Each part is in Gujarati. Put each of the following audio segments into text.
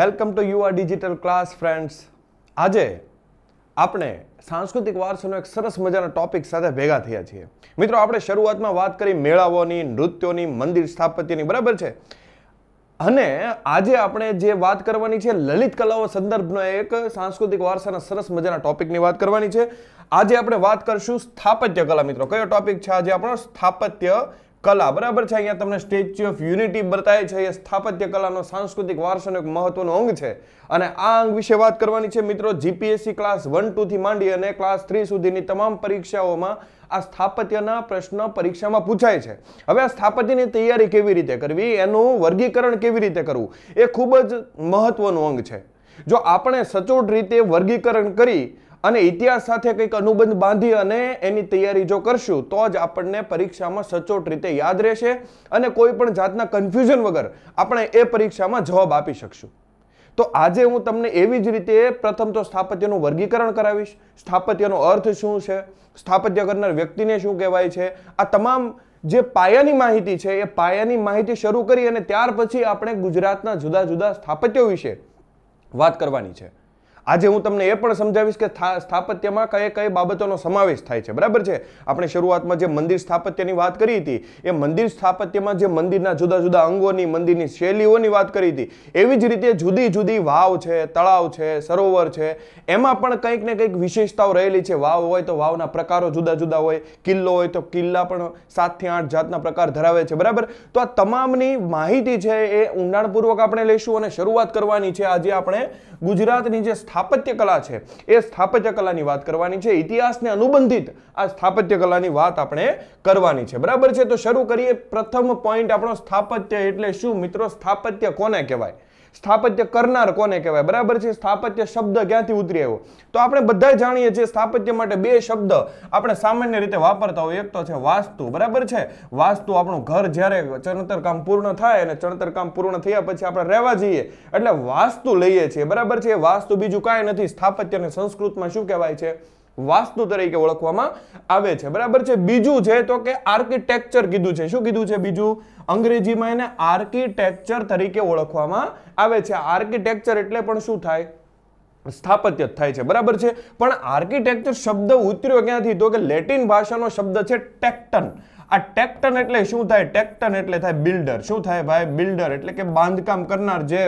welcome to your digital class friends આજે આપણે સાંસ્કૃતિક વારસોનો એક સરસ મજાના ટોપિક સાથે ભેગા થયા છીએ મિત્રો આપણે શરૂઆતમાં વાત કરી મેળાઓની નૃત્યોની મંદિર સ્થાપત્યની બરાબર છે અને આજે આપણે જે વાત કરવાની છે લલિત કલાઓ સંદર્ભનો એક સાંસ્કૃતિક વારસાના સરસ મજાના ટોપિકની વાત કરવાની છે આજે આપણે વાત કરશું સ્થાપત્ય કલા મિત્રો કયો ટોપિક છે આજે આપણો સ્થાપત્ય કલા બરાબર છે અહીંયા તમને સ્ટેચ્યુ ઓફ યુનિટી બતાવે છે એ સ્થાપત્ય કલાનો સાંસ્કૃતિક વારસોનો એક મહત્વનો અંગ છે અને આ અંગ વિશે વાત કરવાની છે મિત્રો જીપીએસસી ક્લાસ વન ટુથી માંડી અને ક્લાસ થ્રી સુધીની તમામ પરીક્ષાઓમાં આ સ્થાપત્યના પ્રશ્ન પરીક્ષામાં પૂછાય છે હવે આ સ્થાપત્યની તૈયારી કેવી રીતે કરવી એનું વર્ગીકરણ કેવી રીતે કરવું એ ખૂબ જ મહત્વનું અંગ છે જો આપણે સચોટ રીતે વર્ગીકરણ કરી અને ઇતિહાસ સાથે કંઈક અનુબંધ બાંધી અને એની તૈયારી જો કરશું તો જ આપણને પરીક્ષામાં સચોટ રીતે યાદ રહેશે અને કોઈ પણ જાતના કન્ફ્યુઝન વગર આપણે એ પરીક્ષામાં જવાબ આપી શકશું તો આજે હું તમને એવી જ રીતે પ્રથમ તો સ્થાપત્યનું વર્ગીકરણ કરાવીશ સ્થાપત્યનો અર્થ શું છે સ્થાપત્ય કરનાર વ્યક્તિને શું કહેવાય છે આ તમામ જે પાયાની માહિતી છે એ પાયાની માહિતી શરૂ કરી અને ત્યાર પછી આપણે ગુજરાતના જુદા જુદા સ્થાપત્યો વિશે વાત કરવાની છે આજે હું તમને એ પણ સમજાવીશ કે સ્થાપત્યમાં કઈ કઈ બાબતોનો સમાવેશ થાય છે બરાબર છે આપણે શરૂઆતમાં જે મંદિર સ્થાપત્યની વાત કરી હતી એ મંદિર સ્થાપત્યમાં જે મંદિરના જુદા જુદા અંગોની મંદિરની શૈલીઓની વાત કરી હતી એવી જ રીતે જુદી જુદી વાવ છે તળાવ છે સરોવર છે એમાં પણ કંઈક ને કંઈક વિશેષતાઓ રહેલી છે વાવ હોય તો વાવના પ્રકારો જુદા જુદા હોય કિલ્લો હોય તો કિલ્લા પણ સાતથી આઠ જાતના પ્રકાર ધરાવે છે બરાબર તો આ તમામની માહિતી છે એ ઊંડાણપૂર્વક આપણે લઈશું અને શરૂઆત કરવાની છે આજે આપણે ગુજરાતની જે સ્થાપ સ્થાપત્ય કલા છે એ સ્થાપત્ય કલાની વાત કરવાની છે ઇતિહાસને અનુબંધિત આ સ્થાપત્ય કલાની વાત આપણે કરવાની છે બરાબર છે તો શરૂ કરીએ પ્રથમ પોઈન્ટ આપણો સ્થાપત્ય એટલે શું મિત્રો સ્થાપત્ય કોને કહેવાય સ્થાપત્ય કરનાર કોને કહેવાય બરાબર છે સ્થાપત્ય શબ્દ ક્યાંથી ઉતરી આવ્યો તો આપણે બધા જાણીએ છીએ સ્થાપત્ય માટે બે શબ્દ આપણે સામાન્ય રીતે વાપરતા હોય એક તો છે વાસ્તુ બરાબર છે વાસ્તુ આપણું ઘર જ્યારે ચણતર કામ પૂર્ણ થાય અને ચણતર કામ પૂર્ણ થયા પછી આપણે રહેવા જઈએ એટલે વાસ્તુ લઈએ છીએ બરાબર છે વાસ્તુ બીજું કાંઈ નથી સ્થાપત્ય અને સંસ્કૃતમાં શું કહેવાય છે વાસ્તુ તરીકે ઓળખવામાં આવે છે બરાબર છે બીજું છે તો કે આર્કિટેક્ચર કીધું છે શું કીધું છે બીજું અંગ્રેજીમાં એને આર્કિટેક્ચર તરીકે ઓળખવામાં આવે છે આર્કિટેક્ચર એટલે પણ શું થાય સ્થાપત્ય થાય છે બરાબર છે પણ આર્કિટેક્ચર શબ્દ ઉતર્યો ક્યાંથી તો કે લેટિન ભાષાનો શબ્દ છે ટેક્ટન આ ટેક્ટન એટલે શું થાય ટેક્ટન એટલે થાય બિલ્ડર શું થાય ભાઈ બિલ્ડર એટલે કે બાંધકામ કરનાર જે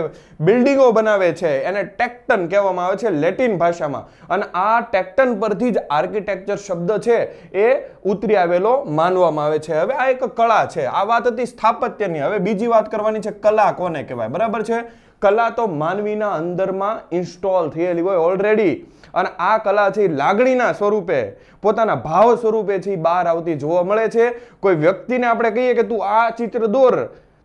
બિલ્ડિંગો બનાવે છે એને ટેક્ટન કહેવામાં આવે છે લેટિન ભાષામાં અને આ ટેક્ટન પરથી જ આર્કિટેક્ચર શબ્દ છે એ ઉતરી આવેલો માનવામાં આવે છે હવે આ એક કળા છે આ વાત હતી સ્થાપત્યની હવે બીજી વાત કરવાની છે કલા કોને કહેવાય બરાબર છે કલા તો માનવીના અંદરમાં ઇન્સ્ટોલ થયેલી હોય ઓલરેડી અને આ કલા છે લાગણીના સ્વરૂપે પોતાના ભાવ સ્વરૂપે છે બહાર આવતી જોવા મળે છે કોઈ વ્યક્તિને આપણે કહીએ કે તું આ ચિત્ર દોર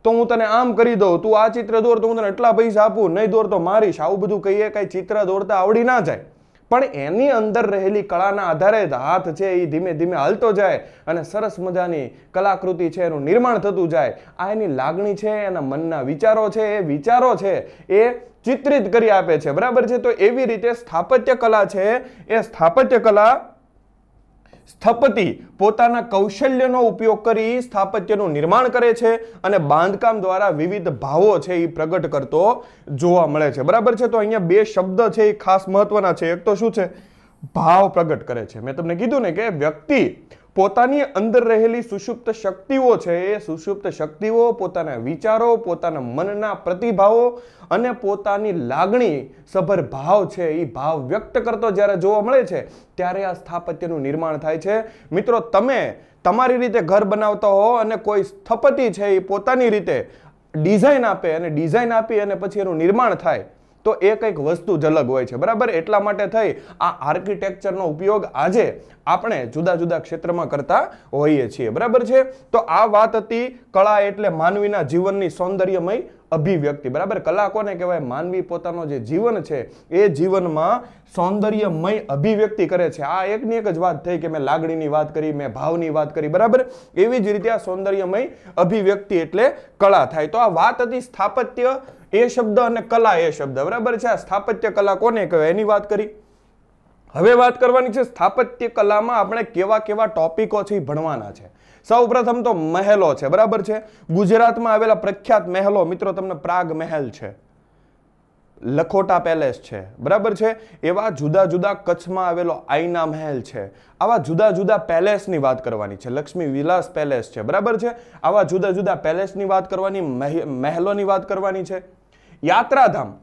તો હું તને આમ કરી દઉં તું આ ચિત્ર દોર તો હું તને એટલા પૈસા આપું નહીં દોર તો મારીશ આવું બધું કહીએ કાંઈ ચિત્ર દોરતા આવડી ના જાય પણ એની અંદર રહેલી કળાના આધારે જ હાથ છે એ ધીમે ધીમે હાલતો જાય અને સરસ મજાની કલાકૃતિ છે એનું નિર્માણ થતું જાય આ એની લાગણી છે એના મનના વિચારો છે એ વિચારો છે એ ચિત્રિત કરી આપે છે બરાબર છે તો એવી રીતે સ્થાપત્ય કલા છે એ સ્થાપત્ય કલા સ્થપતિ પોતાના કૌશલ્યનો ઉપયોગ કરી સ્થાપત્યનું નિર્માણ કરે છે અને બાંધકામ દ્વારા વિવિધ ભાવો છે એ પ્રગટ કરતો જોવા મળે છે બરાબર છે તો અહીંયા બે શબ્દ છે એ ખાસ મહત્વના છે એક તો શું છે ભાવ પ્રગટ કરે છે મેં તમને કીધું ને કે વ્યક્તિ પોતાની અંદર રહેલી સુષુપ્ત શક્તિઓ છે એ સુષુપ્ત શક્તિઓ પોતાના વિચારો પોતાના મનના પ્રતિભાવો અને પોતાની લાગણી સભર ભાવ છે એ ભાવ વ્યક્ત કરતો જ્યારે જોવા મળે છે ત્યારે આ સ્થાપત્યનું નિર્માણ થાય છે મિત્રો તમે તમારી રીતે ઘર બનાવતા હો અને કોઈ સ્થપતિ છે એ પોતાની રીતે ડિઝાઇન આપે અને ડિઝાઇન આપી અને પછી એનું નિર્માણ થાય તો એ કંઈક વસ્તુ જ અલગ હોય છે બરાબર એટલા માટે થઈ આ આર્કિટેક્ચરનો ઉપયોગ આજે આપણે જુદા જુદા ક્ષેત્રમાં કરતા હોઈએ છીએ બરાબર છે તો આ વાત હતી કળા એટલે માનવીના જીવનની સૌંદર્યમય અભિવ્યક્તિ બરાબર કલા કોને કહેવાય માનવી પોતાનો જે જીવન છે એ જીવનમાં સૌંદર્યમય અભિવ્યક્તિ કરે છે આ એકની એક જ વાત થઈ કે મેં લાગણીની વાત કરી મેં ભાવની વાત કરી બરાબર એવી જ રીતે આ સૌંદર્યમય અભિવ્યક્તિ એટલે કળા થાય તો આ વાત હતી સ્થાપત્ય એ શબ્દ અને કલા એ શબ્દ બરાબર છે આ સ્થાપત્ય કલા કોને કહેવાય એની વાત કરી હવે વાત કરવાની છે સ્થાપત્ય કલામાં આપણે કેવા કેવા ટોપિકો છે ભણવાના છે સૌ પ્રથમ તો મહેલો છે બરાબર છે ગુજરાતમાં આવેલા પ્રખ્યાત મહેલો મિત્રો તમને પ્રાગ મહેલ છે લખોટા પેલેસ છે બરાબર છે એવા જુદા જુદા કચ્છમાં આવેલો આઈના મહેલ છે આવા જુદા જુદા પેલેસની વાત કરવાની છે લક્ષ્મી વિલાસ પેલેસ છે બરાબર છે આવા જુદા જુદા પેલેસની વાત કરવાની મહેલોની વાત કરવાની છે યાત્રાધામ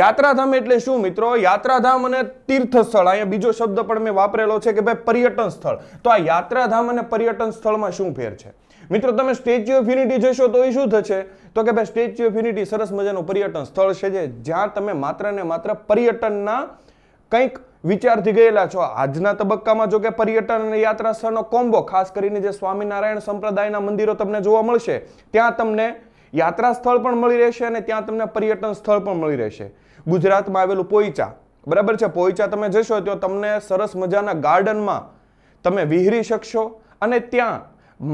યાત્રાધામ એટલે શું મિત્રો યાત્રાધામ અને તીર્થસ્થળ અહીંયા બીજો શબ્દ પણ મેં વાપરેલો છે કે ભાઈ પર્યટન સ્થળ તો આ યાત્રાધામ અને પર્યટન સ્થળમાં શું ફેર છે મિત્રો તમે સ્ટેચ્યુ ઓફ યુનિટી જશો તો એ શું થશે તો કે ભાઈ સ્ટેચ્યુ ઓફ યુનિટી સરસ મજાનું પર્યટન સ્થળ છે જે જ્યાં તમે માત્ર ને માત્ર પર્યટનના કંઈક વિચારથી ગયેલા છો આજના તબક્કામાં જો કે પર્યટન અને યાત્રા સ્થળનો કોમ્બો ખાસ કરીને જે સ્વામિનારાયણ સંપ્રદાયના મંદિરો તમને જોવા મળશે ત્યાં તમને યાત્રા સ્થળ પણ મળી રહેશે અને ત્યાં તમને પર્યટન સ્થળ પણ મળી રહેશે ગુજરાતમાં આવેલું પોઈચા બરાબર છે પોઈચા તમે જશો તો તમને સરસ મજાના ગાર્ડનમાં તમે વિહરી શકશો અને ત્યાં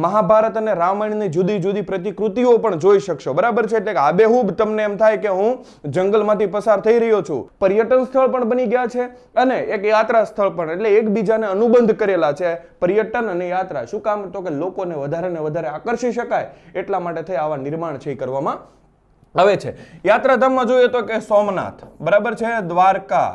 મહાભારત અને રામાયણની જુદી જુદી પ્રતિકૃતિઓ પણ જોઈ શકશો બરાબર છે એટલે કે આબેહૂબ તમને એમ થાય કે હું જંગલમાંથી પસાર થઈ રહ્યો છું પર્યટન સ્થળ પણ બની ગયા છે અને એક યાત્રા સ્થળ પણ એટલે એકબીજાને અનુબંધ કરેલા છે પર્યટન અને યાત્રા શું કામ તો કે લોકોને વધારે ને વધારે આકર્ષી શકાય એટલા માટે થઈ આવા નિર્માણ છે કરવામાં આવે છે યાત્રાધામમાં જોઈએ તો કે સોમનાથ બરાબર છે દ્વારકા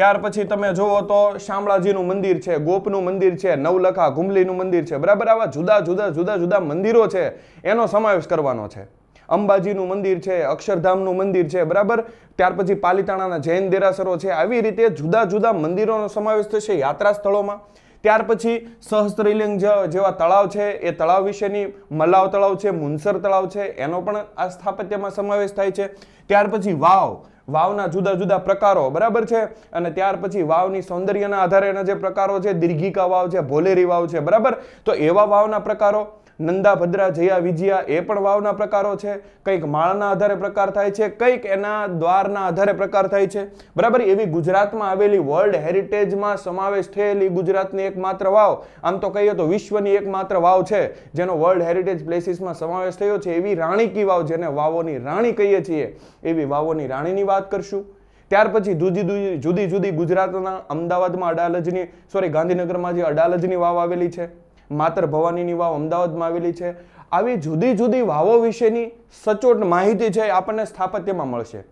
ત્યાર પછી તમે જોવો તો શામળાજીનું મંદિર છે ગોપનું મંદિર છે નવલખા ગુમલીનું મંદિર છે બરાબર આવા જુદા જુદા જુદા જુદા મંદિરો છે એનો સમાવેશ કરવાનો છે અંબાજીનું મંદિર છે અક્ષરધામનું મંદિર છે બરાબર ત્યાર પછી પાલિતાણાના જૈન દેરાસરો છે આવી રીતે જુદા જુદા મંદિરોનો સમાવેશ થશે યાત્રા સ્થળોમાં ત્યાર પછી સહસ્ત્રલિંગ જેવા તળાવ છે એ તળાવ વિશેની મલાવ તળાવ છે મુનસર તળાવ છે એનો પણ આ સ્થાપત્યમાં સમાવેશ થાય છે ત્યાર પછી વાવ વાવના જુદા જુદા પ્રકારો બરાબર છે અને ત્યાર પછી વાવની સૌંદર્યના આધારે એના જે પ્રકારો છે દીર્ઘિકા વાવ છે ભોલેરી વાવ છે બરાબર તો એવા વાવના પ્રકારો નંદા ભદ્રા જયા વિજયા એ પણ વાવના પ્રકારો છે કંઈક માળના આધારે પ્રકાર થાય છે કંઈક એના દ્વારના આધારે પ્રકાર થાય છે બરાબર એવી ગુજરાતમાં આવેલી વર્લ્ડ હેરિટેજમાં સમાવેશ થયેલી ગુજરાતની એકમાત્ર વાવ આમ તો કહીએ તો વિશ્વની એકમાત્ર વાવ છે જેનો વર્લ્ડ હેરિટેજ પ્લેસીસમાં સમાવેશ થયો છે એવી રાણી કી વાવ જેને વાવોની રાણી કહીએ છીએ એવી વાવોની રાણીની વાત કરશું ત્યાર પછી જુદી જુદી જુદી જુદી ગુજરાતના અમદાવાદમાં અડાલજની સોરી ગાંધીનગરમાં જે અડાલજની વાવ આવેલી છે માતર ભવાનીની વાવ અમદાવાદમાં આવેલી છે આવી જુદી જુદી વાવો વિશેની સચોટ માહિતી છે આપણને સ્થાપત્યમાં મળશે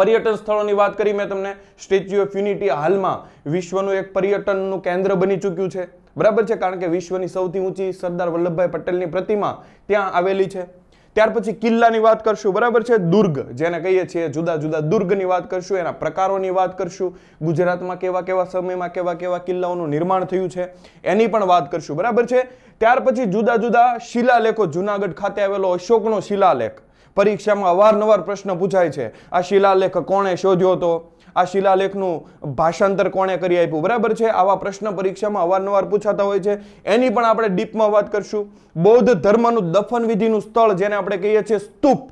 પર્યટન સ્થળોની વાત કરી મેં તમને સ્ટેચ્યુ ઓફ યુનિટી હાલમાં વિશ્વનું એક પર્યટનનું કેન્દ્ર બની ચૂક્યું છે બરાબર છે કારણ કે વિશ્વની સૌથી ઊંચી સરદાર વલ્લભભાઈ પટેલની પ્રતિમા ત્યાં આવેલી છે ત્યાર પછી કિલ્લાની વાત કરશું બરાબર છે દુર્ગ જેને કહીએ છીએ જુદા જુદા દુર્ગની વાત કરશું એના પ્રકારોની વાત કરશું ગુજરાતમાં કેવા કેવા સમયમાં કેવા કેવા કિલ્લાઓનું નિર્માણ થયું છે એની પણ વાત કરશું બરાબર છે ત્યાર પછી જુદા જુદા શિલાલેખો જુનાગઢ ખાતે આવેલો અશોકનો શિલાલેખ પરીક્ષામાં અવારનવાર પ્રશ્ન પૂછાય છે આ શિલાલેખ કોણે શોધ્યો હતો આ શિલાલેખનું ભાષાંતર કોણે કરી આપ્યું બરાબર છે આવા પ્રશ્ન પરીક્ષામાં અવારનવાર પૂછાતા હોય છે એની પણ આપણે ડીપમાં વાત કરશું બૌદ્ધ ધર્મનું દફન વિધિનું સ્થળ જેને આપણે કહીએ છીએ સ્તૂપ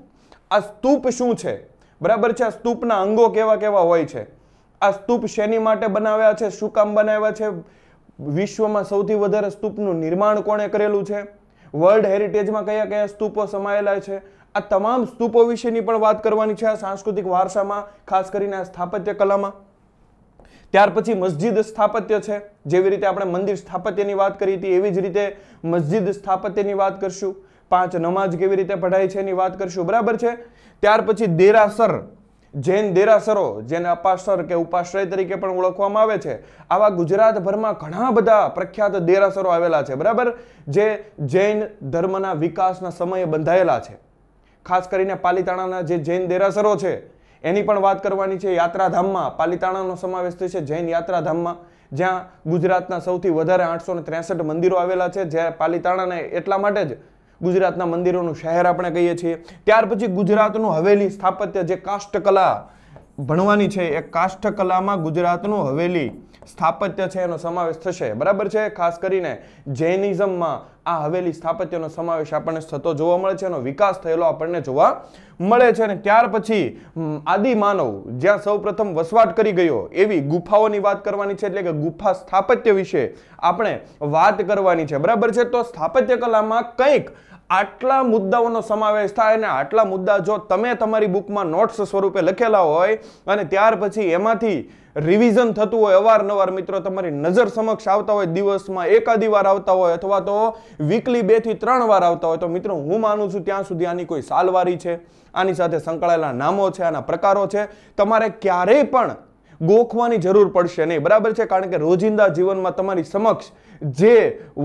આ સ્તૂપ શું છે બરાબર છે આ સ્તૂપના અંગો કેવા કેવા હોય છે આ સ્તૂપ શેની માટે બનાવ્યા છે શું કામ બનાવ્યા છે વિશ્વમાં સૌથી વધારે સ્તૂપનું નિર્માણ કોણે કરેલું છે વર્લ્ડ હેરિટેજમાં કયા કયા સ્તૂપો સમાયેલા છે આ તમામ સ્તૂપો વિશેની પણ વાત કરવાની છે આ સાંસ્કૃતિક વારસામાં ખાસ કરીને આ સ્થાપત્ય કલામાં ત્યાર પછી મસ્જિદ સ્થાપત્ય છે જેવી રીતે આપણે મંદિર સ્થાપત્યની વાત કરી હતી એવી જ રીતે મસ્જિદ સ્થાપત્યની વાત કરશું પાંચ નમાજ કેવી રીતે પઢાય છે એની વાત કરશું બરાબર છે ત્યાર પછી દેરાસર જૈન દેરાસરો જેને અપાસર કે ઉપાશ્રય તરીકે પણ ઓળખવામાં આવે છે આવા ગુજરાતભરમાં ઘણા બધા પ્રખ્યાત દેરાસરો આવેલા છે બરાબર જે જૈન ધર્મના વિકાસના સમયે બંધાયેલા છે ખાસ કરીને પાલિતાણાના જે જૈન દેરાસરો છે એની પણ વાત કરવાની છે યાત્રાધામમાં પાલિતાણાનો સમાવેશ થયો છે જૈન યાત્રાધામમાં જ્યાં ગુજરાતના સૌથી વધારે આઠસો ત્રેસઠ મંદિરો આવેલા છે જ્યાં પાલિતાણાને એટલા માટે જ ગુજરાતના મંદિરોનું શહેર આપણે કહીએ છીએ ત્યાર પછી ગુજરાતનું હવેલી સ્થાપત્ય જે કાષ્ઠકલા ભણવાની છે એ કાષ્ઠકલામાં ગુજરાતનું હવેલી સ્થાપત્ય છે એનો સમાવેશ થશે બરાબર છે ખાસ કરીને જૈનિઝમમાં આ હવેલી સ્થાપત્યનો સમાવેશ આપણને થતો જોવા મળે છે એનો વિકાસ થયેલો આપણને જોવા મળે છે અને ત્યાર પછી આદિમાનવ જ્યાં સૌપ્રથમ વસવાટ કરી ગયો એવી ગુફાઓની વાત કરવાની છે એટલે કે ગુફા સ્થાપત્ય વિશે આપણે વાત કરવાની છે બરાબર છે તો સ્થાપત્ય કલામાં કંઈક આટલા મુદ્દાઓનો સમાવેશ થાય અને આટલા મુદ્દા જો તમે તમારી બુકમાં નોટ્સ સ્વરૂપે લખેલા હોય અને ત્યાર પછી એમાંથી રિવિઝન થતું હોય અવારનવાર મિત્રો તમારી નજર સમક્ષ આવતા હોય દિવસમાં એકાદી વાર આવતા હોય અથવા તો વીકલી બે થી ત્રણ વાર આવતા હોય તો મિત્રો હું માનું છું ત્યાં સુધી આની કોઈ સાલવારી છે આની સાથે સંકળાયેલા નામો છે આના પ્રકારો છે તમારે ક્યારેય પણ ગોખવાની જરૂર પડશે નહીં બરાબર છે કારણ કે રોજિંદા જીવનમાં તમારી સમક્ષ જે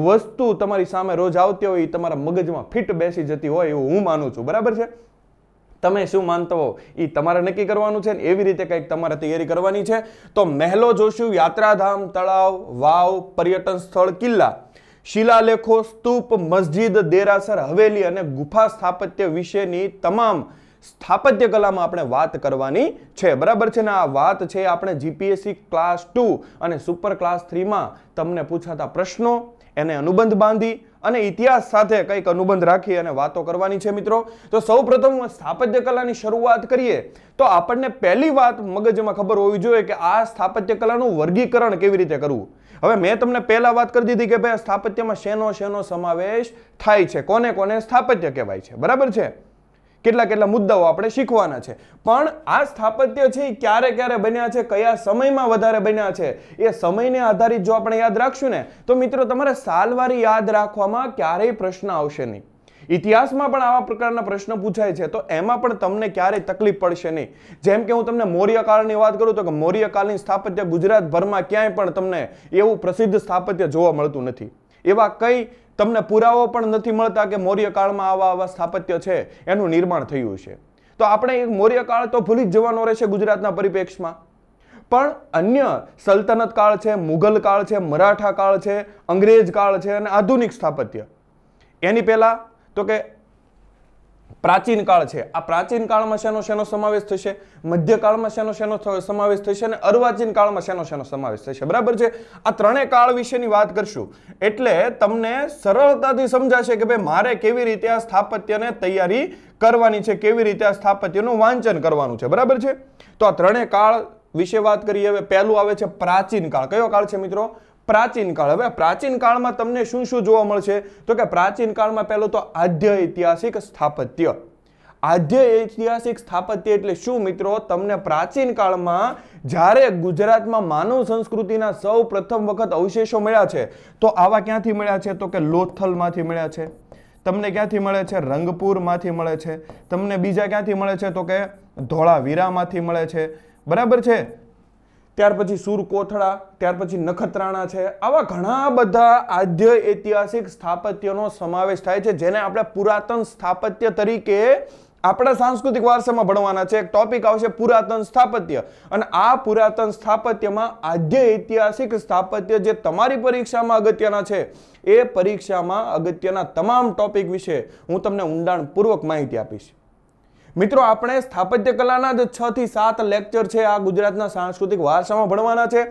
વસ્તુ તમારી સામે રોજ આવતી હોય એ તમારા મગજમાં ફિટ બેસી જતી હોય એવું હું માનું છું બરાબર છે તમે શું માનતો હો એ તમારે નક્કી કરવાનું છે ને એવી રીતે કંઈક તમારે તૈયારી કરવાની છે તો મહેલો જોશું યાત્રાધામ તળાવ વાવ પર્યટન સ્થળ કિલ્લા શિલાલેખો સ્તૂપ મસ્જિદ દેરાસર હવેલી અને ગુફા સ્થાપત્ય વિશેની તમામ સ્થાપત્ય કલામાં આપણે વાત કરવાની છે બરાબર છે ને આ વાત છે આપણે જીપીએસસી ક્લાસ ટુ અને સુપર ક્લાસ થ્રીમાં તમને પૂછાતા પ્રશ્નો એને અનુબંધ બાંધી અને ઇતિહાસ સાથે કંઈક અનુબંધ રાખી અને વાતો કરવાની છે મિત્રો તો સૌપ્રથમ સ્થાપત્ય કલાની શરૂઆત કરીએ તો આપણને પહેલી વાત મગજમાં ખબર હોવી જોઈએ કે આ સ્થાપત્ય કલાનું વર્ગીકરણ કેવી રીતે કરવું હવે મેં તમને પહેલાં વાત કરી દીધી કે ભાઈ સ્થાપત્યમાં શેનો શેનો સમાવેશ થાય છે કોને કોને સ્થાપત્ય કહેવાય છે બરાબર છે કેટલા કેટલા મુદ્દાઓ આપણે શીખવાના છે પણ આ સ્થાપત્ય છે એ ક્યારે ક્યારે બન્યા છે કયા સમયમાં વધારે બન્યા છે એ સમયને આધારિત જો આપણે યાદ રાખશું ને તો મિત્રો તમારે સાલવારી યાદ રાખવામાં ક્યારેય પ્રશ્ન આવશે નહીં ઇતિહાસમાં પણ આવા પ્રકારના પ્રશ્ન પૂછાય છે તો એમાં પણ તમને ક્યારેય તકલીફ પડશે નહીં જેમ કે હું તમને મૌર્યકાળની વાત કરું તો કે મૌર્યકાળની સ્થાપત્ય ગુજરાતભરમાં ક્યાંય પણ તમને એવું પ્રસિદ્ધ સ્થાપત્ય જોવા મળતું નથી એવા કઈ તમને પુરાવો પણ નથી મળતા કે મૌર્યકાળમાં આવા આવા સ્થાપત્ય છે એનું નિર્માણ થયું છે તો આપણે એક મૌર્યકાળ તો ભૂલી જ જવાનો રહેશે ગુજરાતના પરિપ્રેક્ષમાં પણ અન્ય સલ્તનત કાળ છે મુઘલ કાળ છે મરાઠા કાળ છે અંગ્રેજ કાળ છે અને આધુનિક સ્થાપત્ય એની પહેલાં તો કે પ્રાચીન કાળ છે આ પ્રાચીન કાળમાં શેનો શેનો સમાવેશ થશે મધ્યકાળમાં શેનો શેનો સમાવેશ થશે અને અર્વાચીન કાળમાં શેનો શેનો સમાવેશ થશે બરાબર છે આ ત્રણેય કાળ વિશેની વાત કરશું એટલે તમને સરળતાથી સમજાશે કે ભાઈ મારે કેવી રીતે આ સ્થાપત્યને તૈયારી કરવાની છે કેવી રીતે આ સ્થાપત્યનું વાંચન કરવાનું છે બરાબર છે તો આ ત્રણેય કાળ વિશે વાત કરીએ હવે પહેલું આવે છે પ્રાચીન કાળ કયો કાળ છે મિત્રો પ્રાચીન કાળ હવે પ્રાચીન કાળમાં તમને શું શું જોવા મળશે તો કે પ્રાચીન કાળમાં પહેલો તો આદ્ય ઐતિહાસિક સ્થાપત્ય આદ્ય ઐતિહાસિક સ્થાપત્ય એટલે શું મિત્રો તમને પ્રાચીન કાળમાં જ્યારે ગુજરાતમાં માનવ સંસ્કૃતિના સૌ પ્રથમ વખત અવશેષો મળ્યા છે તો આવા ક્યાંથી મળ્યા છે તો કે લોથલમાંથી મળ્યા છે તમને ક્યાંથી મળે છે રંગપુરમાંથી મળે છે તમને બીજા ક્યાંથી મળે છે તો કે ધોળાવીરામાંથી મળે છે બરાબર છે ત્યાર પછી કોથળા ત્યાર પછી નખત્રાણા છે આવા ઘણા બધા આદ્ય ઐતિહાસિક સ્થાપત્યનો સમાવેશ થાય છે જેને આપણે પુરાતન સ્થાપત્ય તરીકે આપણા સાંસ્કૃતિક વારસામાં ભણવાના છે એક ટોપિક આવશે પુરાતન સ્થાપત્ય અને આ પુરાતન સ્થાપત્યમાં આદ્ય ઐતિહાસિક સ્થાપત્ય જે તમારી પરીક્ષામાં અગત્યના છે એ પરીક્ષામાં અગત્યના તમામ ટોપિક વિશે હું તમને ઊંડાણપૂર્વક માહિતી આપીશ મિત્રો આપણે સ્થાપત્ય કલાના જ છ થી સાત લેક્ચર છે આ ગુજરાતના સાંસ્કૃતિક વારસામાં ભણવાના છે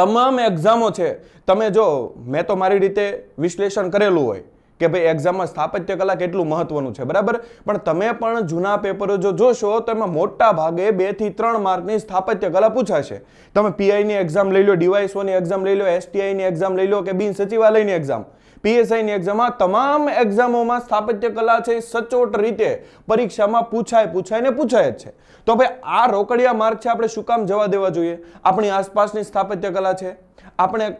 તમામ એક્ઝામો છે તમે જો મેં તો મારી રીતે વિશ્લેષણ કરેલું હોય કે ભાઈ એક્ઝામમાં સ્થાપત્ય કલા કેટલું મહત્વનું છે બરાબર પણ તમે પણ જૂના પેપરો જો જોશો તો એમાં મોટા ભાગે બે થી ત્રણ માર્કની સ્થાપત્ય કલા પૂછાશે તમે પીઆઈની એક્ઝામ લઈ લો ડીવાયસોની એક્ઝામ લઈ લો એસટીઆઈની એક્ઝામ લઈ લો કે બિન સચિવાલયની એક્ઝામ પીએસઆઈની એક્ઝામમાં તમામ એક્ઝામોમાં સ્થાપત્ય કલા છે સચોટ રીતે પરીક્ષામાં પૂછાય પૂછાય ને પૂછાય જ છે તો ભાઈ આ રોકડિયા માર્ગ છે આપણે શું કામ જવા દેવા જોઈએ આપણી આસપાસની સ્થાપત્ય કલા છે આપણે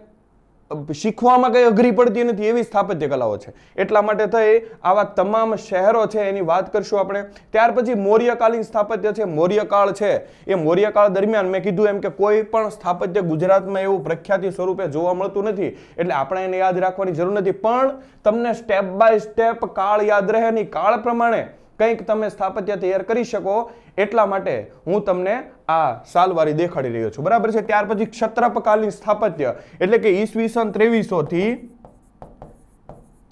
શીખવામાં કંઈ અઘરી પડતી નથી એવી સ્થાપત્ય કલાઓ છે એટલા માટે થઈ આવા તમામ શહેરો છે એની વાત કરશું આપણે ત્યાર પછી મૌર્યકાલીન સ્થાપત્ય છે મૌર્યકાળ છે એ મૌર્યકાળ દરમિયાન મેં કીધું એમ કે કોઈ પણ સ્થાપત્ય ગુજરાતમાં એવું પ્રખ્યાતિ સ્વરૂપે જોવા મળતું નથી એટલે આપણે એને યાદ રાખવાની જરૂર નથી પણ તમને સ્ટેપ બાય સ્ટેપ કાળ યાદ રહે અને કાળ પ્રમાણે કંઈક તમે સ્થાપત્ય તૈયાર કરી શકો એટલા માટે હું તમને આ સાલવારી દેખાડી રહ્યો છું બરાબર છે ત્યાર પછી ક્ષત્રપકાલની સ્થાપત્ય એટલે કે ઈસવીસન ત્રેવીસોથી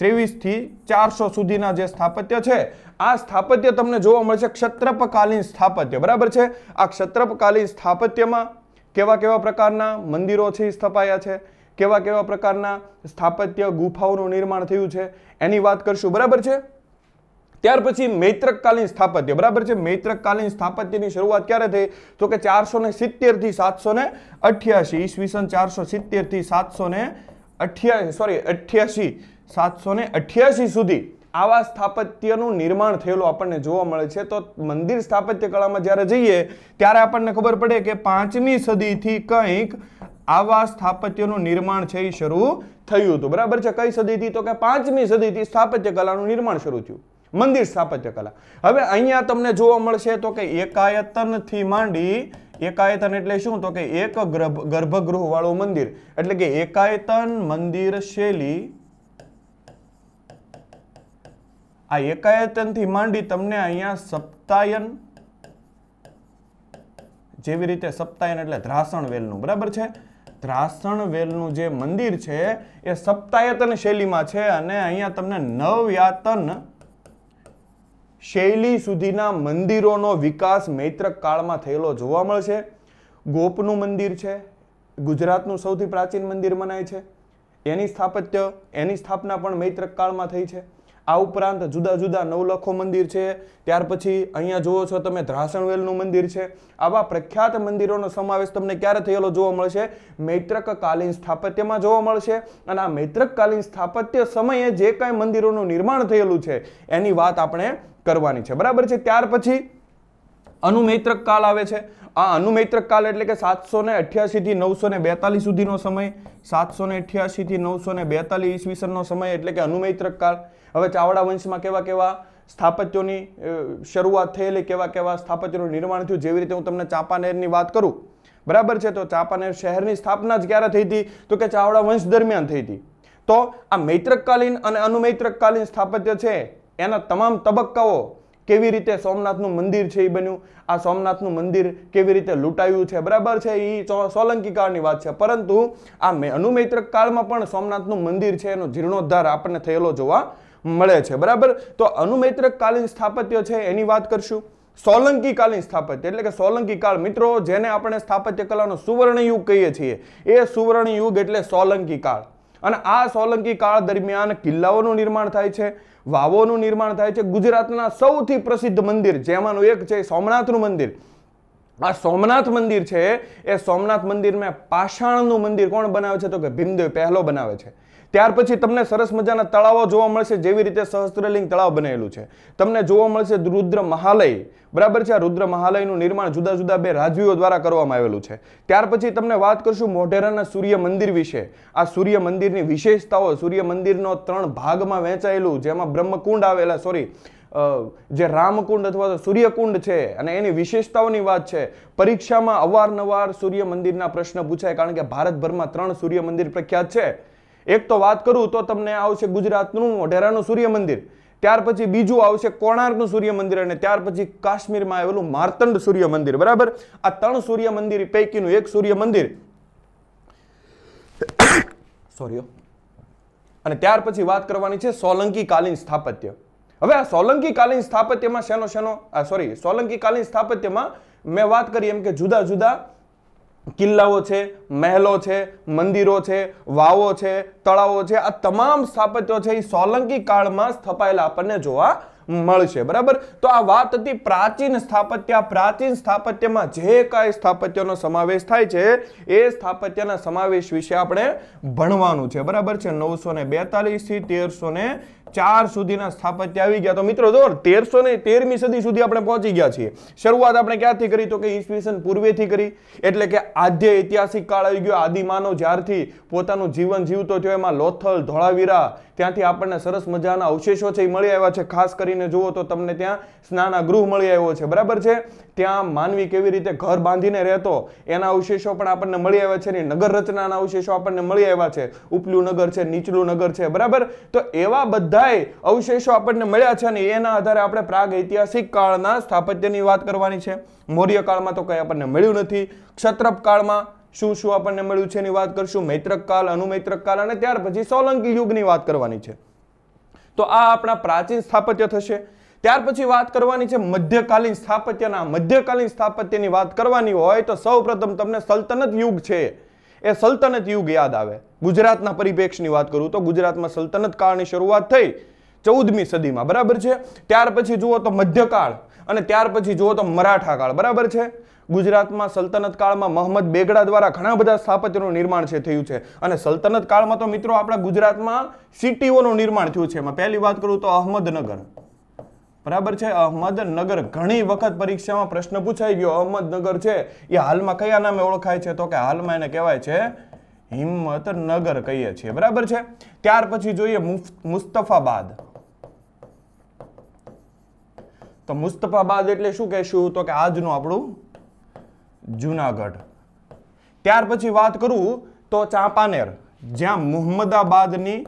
ત્રેવીસથી ચારસો સુધીના જે સ્થાપત્ય છે આ સ્થાપત્ય તમને જોવા મળશે ક્ષત્રપકાલીન સ્થાપત્ય બરાબર છે આ ક્ષત્રપકાલીન સ્થાપત્યમાં કેવા કેવા પ્રકારના મંદિરો છે સ્થપાયા છે કેવા કેવા પ્રકારના સ્થાપત્ય ગુફાઓનું નિર્માણ થયું છે એની વાત કરશું બરાબર છે ત્યાર પછી મૈત્રકકાલીન સ્થાપત્ય બરાબર છે મૈત્રકકાલીન સ્થાપત્યની શરૂઆત ક્યારે થઈ તો કે ચારસો ને સિત્તેરથી સાતસો ને અઠ્યાસી ઈસવીસન ચારસો સિત્તેરથી સાતસો ને અઠ્યાસી સોરી અઠ્યાસી સાતસો ને અઠ્યાસી સુધી આવા સ્થાપત્યનું નિર્માણ થયેલું આપણને જોવા મળે છે તો મંદિર સ્થાપત્ય કળામાં જ્યારે જઈએ ત્યારે આપણને ખબર પડે કે પાંચમી સદીથી કંઈક આવા સ્થાપત્યનું નિર્માણ છે એ શરૂ થયું હતું બરાબર છે કઈ સદીથી તો કે પાંચમી સદીથી સ્થાપત્ય કળાનું નિર્માણ શરૂ થયું મંદિર સ્થાપત્ય કલા હવે અહીંયા તમને જોવા મળશે તો કે એકાયતનથી માંડી એકાયતન એટલે શું તો કે એક ગર્ભગૃહ વાળું મંદિર એટલે કે એકાયતન મંદિર શૈલી આ એકાયતનથી માંડી તમને અહીંયા સપ્તાયન જેવી રીતે સપ્તાયન એટલે ધ્રાસણ વેલનું બરાબર છે ધ્રાસણ વેલનું જે મંદિર છે એ સપ્તાયતન શૈલીમાં છે અને અહીંયા તમને નવયાતન શૈલી સુધીના મંદિરોનો વિકાસ મૈત્રક કાળમાં થયેલો જોવા મળશે ગોપનું મંદિર છે ગુજરાતનું સૌથી પ્રાચીન મંદિર મનાય છે એની સ્થાપત્ય એની સ્થાપના પણ મૈત્રક કાળમાં થઈ છે આ ઉપરાંત જુદા જુદા નવલખો મંદિર છે ત્યાર પછી અહીંયા જુઓ છો તમે ધ્રાસણવેલનું મંદિર છે આવા પ્રખ્યાત મંદિરોનો સમાવેશ તમને ક્યારે થયેલો જોવા મળશે મૈત્રક કાલીન સ્થાપત્યમાં જોવા મળશે અને આ મૈત્રક કાલીન સ્થાપત્ય સમયે જે કાંઈ મંદિરોનું નિર્માણ થયેલું છે એની વાત આપણે કરવાની છે બરાબર છે ત્યાર પછી અનુમૈત્રક કાલ આવે છે આ અનુમૈત્રક કાલ એટલે કે સાતસો ને અઠ્યાસીથી નવસો ને બેતાલીસ સુધીનો સમય સાતસો ને અઠ્યાસીથી નવસો ને બેતાલીસ ઈસવીસનનો સમય એટલે કે અનુમૈત્રક કાળ હવે ચાવડા વંશમાં કેવા કેવા સ્થાપત્યોની શરૂઆત થયેલી કેવા કેવા સ્થાપત્યોનું નિર્માણ થયું જેવી રીતે હું તમને ચાંપાનેરની વાત કરું બરાબર છે તો ચાંપાનેર શહેરની સ્થાપના જ ક્યારે થઈ હતી તો કે ચાવડા વંશ દરમિયાન થઈ હતી તો આ મૈત્રકકાલીન અને અનુમૈત્રકકાલીન સ્થાપત્ય છે એના તમામ તબક્કાઓ કેવી રીતે સોમનાથનું મંદિર છે એ બન્યું આ સોમનાથનું મંદિર કેવી રીતે લૂંટાયું છે બરાબર છે એ સોલંકી કાળની વાત છે પરંતુ આ અનુમૈત્રક કાળમાં પણ સોમનાથનું મંદિર છે એનો જીર્ણોદ્ધાર આપણને થયેલો જોવા મળે છે બરાબર તો અનુમૈત્રકકાલીન સ્થાપત્ય છે એની વાત કરશું સોલંકીકાલીન સ્થાપત્ય એટલે કે સોલંકી કાળ મિત્રો જેને આપણે સ્થાપત્ય કલાનો સુવર્ણ યુગ કહીએ છીએ એ સુવર્ણ યુગ એટલે સોલંકી કાળ અને આ સોલંકી કાળ દરમિયાન કિલ્લાઓનું નિર્માણ થાય છે વાવોનું નિર્માણ થાય છે ગુજરાતના સૌથી પ્રસિદ્ધ મંદિર જેમાંનું એક છે સોમનાથનું મંદિર આ સોમનાથ મંદિર છે એ સોમનાથ મંદિરને પાષાણનું મંદિર કોણ બનાવે છે તો કે ભીમદેવ પહેલો બનાવે છે ત્યાર પછી તમને સરસ મજાના તળાવો જોવા મળશે જેવી રીતે સહસ્ત્રલિંગ તળાવ બનેલું છે તમને જોવા મળશે રુદ્ર મહાલય બરાબર છે આ રુદ્ર મહાલયનું નિર્માણ જુદા જુદા બે રાજવીઓ દ્વારા કરવામાં આવેલું છે ત્યાર પછી તમને વાત કરશું મોઢેરાના સૂર્ય મંદિર વિશે આ સૂર્ય મંદિરની વિશેષતાઓ સૂર્ય મંદિરનો ત્રણ ભાગમાં વહેંચાયેલું જેમાં બ્રહ્મકુંડ આવેલા સોરી જે રામકુંડ અથવા તો સૂર્યકુંડ છે અને એની વિશેષતાઓની વાત છે પરીક્ષામાં અવારનવાર સૂર્ય મંદિરના પ્રશ્ન પૂછાય કારણ કે ભારતભરમાં ત્રણ સૂર્ય મંદિર પ્રખ્યાત છે એક તો વાત કરું તો તમને આવશે ગુજરાતનું ઢેરાનું સૂર્ય મંદિર ત્યાર પછી બીજું આવશે કોણાર્કનું સૂર્ય મંદિર અને ત્યાર પછી કાશ્મીરમાં આવેલું માર્તંડ સૂર્ય મંદિર બરાબર આ ત્રણ સૂર્ય મંદિર પૈકીનું એક સૂર્ય મંદિર સોરી અને ત્યાર પછી વાત કરવાની છે સોલંકી કાલીન સ્થાપત્ય હવે આ સોલંકી કાલીન સ્થાપત્યમાં શેનો શેનો સોરી સોલંકી કાલીન સ્થાપત્યમાં મેં વાત કરી એમ કે જુદા જુદા કિલ્લાઓ છે મહેલો છે મંદિરો છે વાવો છે તળાવો છે આ તમામ સ્થાપત્યો છે એ સોલંકી કાળમાં સ્થપાયેલા આપણને જોવા મળશે બરાબર તો આ વાત હતી પ્રાચીન સ્થાપત્ય પ્રાચીન સ્થાપત્યમાં જે કાંઈ સ્થાપત્યનો સમાવેશ થાય છે એ સ્થાપત્યના સમાવેશ વિશે આપણે ભણવાનું છે બરાબર છે નવસો ને બેતાલીસથી તેરસો ને ચાર સુધીના સ્થાપત્ય આવી ગયા તો મિત્રો જો તેરસો ને તેરમી સદી સુધી આપણે પહોંચી ગયા છીએ શરૂઆત આપણે ક્યાંથી કરી તો કે ઈસવીસન પૂર્વેથી કરી એટલે કે આદ્ય ઐતિહાસિક કાળ આવી ગયો આદિમાનો જ્યારથી પોતાનું જીવન જીવતો થયો એમાં લોથલ ધોળાવીરા ત્યાંથી આપણને સરસ મજાના અવશેષો છે એ મળી આવ્યા છે ખાસ કરીને જુઓ તો તમને ત્યાં સ્નાનાગૃહ મળી આવ્યો છે બરાબર છે ત્યાં માનવી કેવી રીતે ઘર બાંધીને રહેતો એના અવશેષો પણ આપણને મળી આવ્યા છે ને નગર રચનાના અવશેષો આપણને મળી આવ્યા છે ઉપલું નગર છે નીચલું નગર છે બરાબર તો એવા બધા બધાએ અવશેષો આપણને મળ્યા છે અને એના આધારે આપણે પ્રાગ ઐતિહાસિક કાળના સ્થાપત્યની વાત કરવાની છે મૌર્ય કાળમાં તો કંઈ આપણને મળ્યું નથી ક્ષત્રપ કાળમાં શું શું આપણને મળ્યું છે એની વાત કરશું મૈત્રક કાલ અનુમૈત્રક કાલ અને ત્યાર પછી સોલંકી યુગની વાત કરવાની છે તો આ આપણા પ્રાચીન સ્થાપત્ય થશે ત્યાર પછી વાત કરવાની છે મધ્યકાલીન સ્થાપત્યના મધ્યકાલીન સ્થાપત્યની વાત કરવાની હોય તો સૌપ્રથમ તમને સલ્તનત યુગ છે એ સલ્તનત યુગ યાદ આવે ગુજરાતના પરિપ્રેક્ષની વાત કરું તો ગુજરાતમાં સલ્તનત કાળની શરૂઆત થઈ ચૌદમી સદીમાં બરાબર છે ત્યાર પછી જુઓ તો મધ્યકાળ અને ત્યાર પછી જુઓ તો મરાઠા કાળ બરાબર છે ગુજરાતમાં સલ્તનત કાળમાં મહમદ બેગડા દ્વારા ઘણા બધા સ્થાપત્યનું નિર્માણ છે થયું છે અને સલ્તનત કાળમાં તો મિત્રો આપણા ગુજરાતમાં સિટીઓનું નિર્માણ થયું છે એમાં પહેલી વાત કરું તો અહમદનગર બરાબર છે અહમદનગર ઘણી વખત પરીક્ષામાં પ્રશ્ન પૂછાઈ ગયો અહમદનગર છે એ હાલમાં કયા નામે ઓળખાય છે તો કે હાલમાં એને કહેવાય છે હિંમતનગર કહીએ છીએ બરાબર છે ત્યાર પછી જોઈએ મુસ્તફાબાદ તો મુસ્તફાબાદ એટલે શું કહેશું તો કે આજનું આપણું જુનાગઢ ત્યાર પછી વાત કરું તો ચાંપાનેર જ્યાં મુહમ્મદાબાદની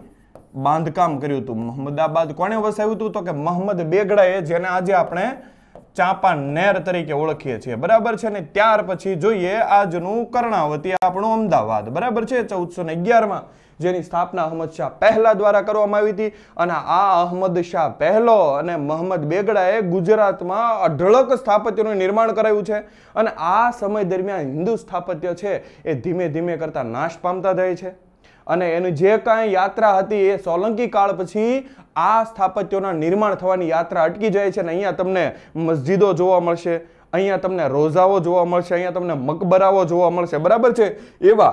બાંધકામ કર્યું હતું મોહમ્મદાબાદ કોણે વસાવ્યું હતું તો કે મોહમ્મદ બેગડાએ જેને આજે આપણે નેર તરીકે ઓળખીએ છીએ બરાબર છે ને ત્યાર પછી જોઈએ આજનું કર્ણાવતી આપણું અમદાવાદ બરાબર છે ચૌદસો ને અગિયારમાં જેની સ્થાપના અહમદ શાહ પહેલા દ્વારા કરવામાં આવી હતી અને આ અહમદ શાહ પહેલો અને મોહમ્મદ બેગડાએ ગુજરાતમાં અઢળક સ્થાપત્યનું નિર્માણ કરાયું છે અને આ સમય દરમિયાન હિન્દુ સ્થાપત્ય છે એ ધીમે ધીમે કરતાં નાશ પામતા જાય છે અને એની જે કાંઈ યાત્રા હતી એ સોલંકી કાળ પછી આ સ્થાપત્યોના નિર્માણ થવાની યાત્રા અટકી જાય છે અને અહીંયા તમને મસ્જિદો જોવા મળશે અહીંયા તમને રોઝાઓ જોવા મળશે અહીંયા તમને મકબરાઓ જોવા મળશે બરાબર છે એવા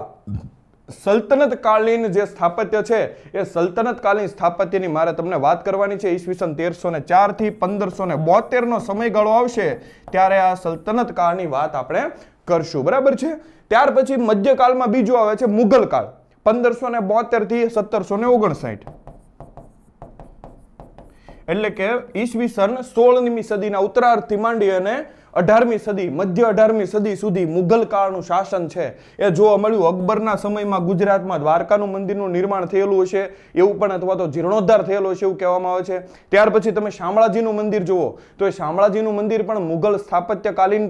સલ્તનતકાલીન જે સ્થાપત્ય છે એ સલ્તનતકાલીન સ્થાપત્યની મારે તમને વાત કરવાની છે ઈસવીસન તેરસો ને ચારથી પંદરસો ને બોતેરનો સમયગાળો આવશે ત્યારે આ સલ્તનત કાળની વાત આપણે કરશું બરાબર છે ત્યાર પછી મધ્યકાળમાં બીજું આવે છે મુઘલ કાળ પંદરસો ને થી સત્તરસો ને ઓગણસાઠ એટલે કે ઈસવીસન સોળમી સદીના ઉત્તરાર્થથી માંડી અને અઢારમી સદી મધ્ય અઢારમી સદી સુધી મુઘલ કાળનું શાસન છે એ જોવા મળ્યું અકબરના સમયમાં ગુજરાતમાં દ્વારકાનું મંદિરનું નિર્માણ થયેલું હશે એવું પણ અથવા તો જીર્ણોદ્ધાર થયેલો હશે એવું કહેવામાં આવે છે ત્યાર પછી તમે શામળાજીનું મંદિર જુઓ તો એ શામળાજીનું મંદિર પણ મુઘલ સ્થાપત્યકાલીન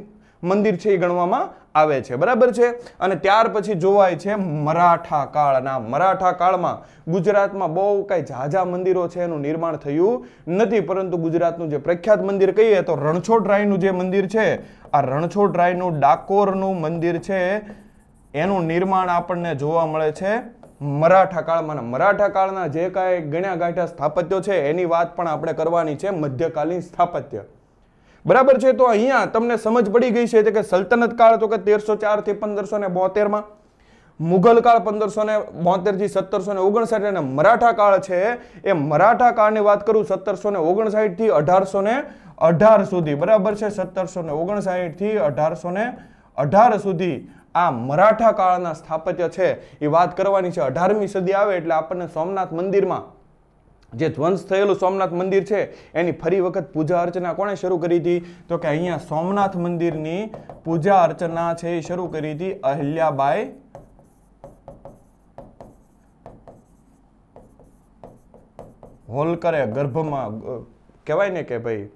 મંદિર છે એ ગણવામાં આવે છે બરાબર છે અને ત્યાર પછી જોવાય છે મરાઠા કાળના મરાઠા કાળમાં ગુજરાતમાં બહુ કાંઈ ઝાઝા મંદિરો છે એનું નિર્માણ થયું નથી પરંતુ ગુજરાતનું જે પ્રખ્યાત મંદિર કહીએ તો રણછોડ રાયનું જે મંદિર છે આ રણછોડ ડાકોરનું મંદિર છે એનું નિર્માણ આપણને જોવા મળે છે મરાઠા કાળમાં મરાઠા કાળના જે કાંઈ ગણ્યા ગાંઠા સ્થાપત્યો છે એની વાત પણ આપણે કરવાની છે મધ્યકાલીન સ્થાપત્ય બરાબર છે તો અહીંયા તમને સમજ પડી ગઈ છે કે સલ્તનત કાળ તો કે તેરસો ચારથી પંદરસો ને બોતેરમાં મુઘલ કાળ પંદરસો ને બોતેરથી સત્તરસો ને ઓગણસાઠ અને મરાઠા કાળ છે એ મરાઠા કાળની વાત કરું સત્તરસો ને ઓગણસાઠથી અઢારસો ને અઢાર સુધી બરાબર છે સત્તરસો ને ઓગણસાઠથી અઢારસો ને અઢાર સુધી આ મરાઠા કાળના સ્થાપત્ય છે એ વાત કરવાની છે અઢારમી સદી આવે એટલે આપણને સોમનાથ મંદિરમાં જે ધ્વંસ થયેલું સોમનાથ મંદિર છે એની ફરી વખત પૂજા અર્ચના કોણે શરૂ કરી હતી તો કે અહીંયા સોમનાથ મંદિરની પૂજા અર્ચના છે એ શરૂ કરી હતી અહલ્યાબાઈ હોલકરે ગર્ભમાં કહેવાય ને કે ભાઈ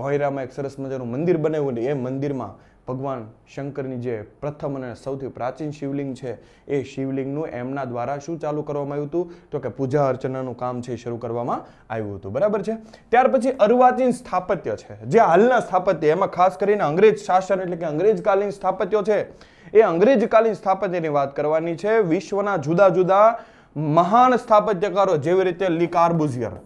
ભોયરામાં એક સરસ મજાનું મંદિર બનાવ્યું ને એ મંદિરમાં ભગવાન શંકરની જે પ્રથમ અને સૌથી પ્રાચીન શિવલિંગ છે એ શિવલિંગનું એમના દ્વારા શું ચાલુ કરવામાં આવ્યું હતું તો કે પૂજા અર્ચનાનું કામ છે શરૂ કરવામાં આવ્યું હતું બરાબર છે ત્યાર પછી અરુવાચીન સ્થાપત્ય છે જે હાલના સ્થાપત્ય એમાં ખાસ કરીને અંગ્રેજ શાસન એટલે કે અંગ્રેજકાલીન સ્થાપત્યો છે એ અંગ્રેજકાલીન સ્થાપત્યની વાત કરવાની છે વિશ્વના જુદા જુદા મહાન સ્થાપત્યકારો જેવી રીતે લી કાર્બુઝિયર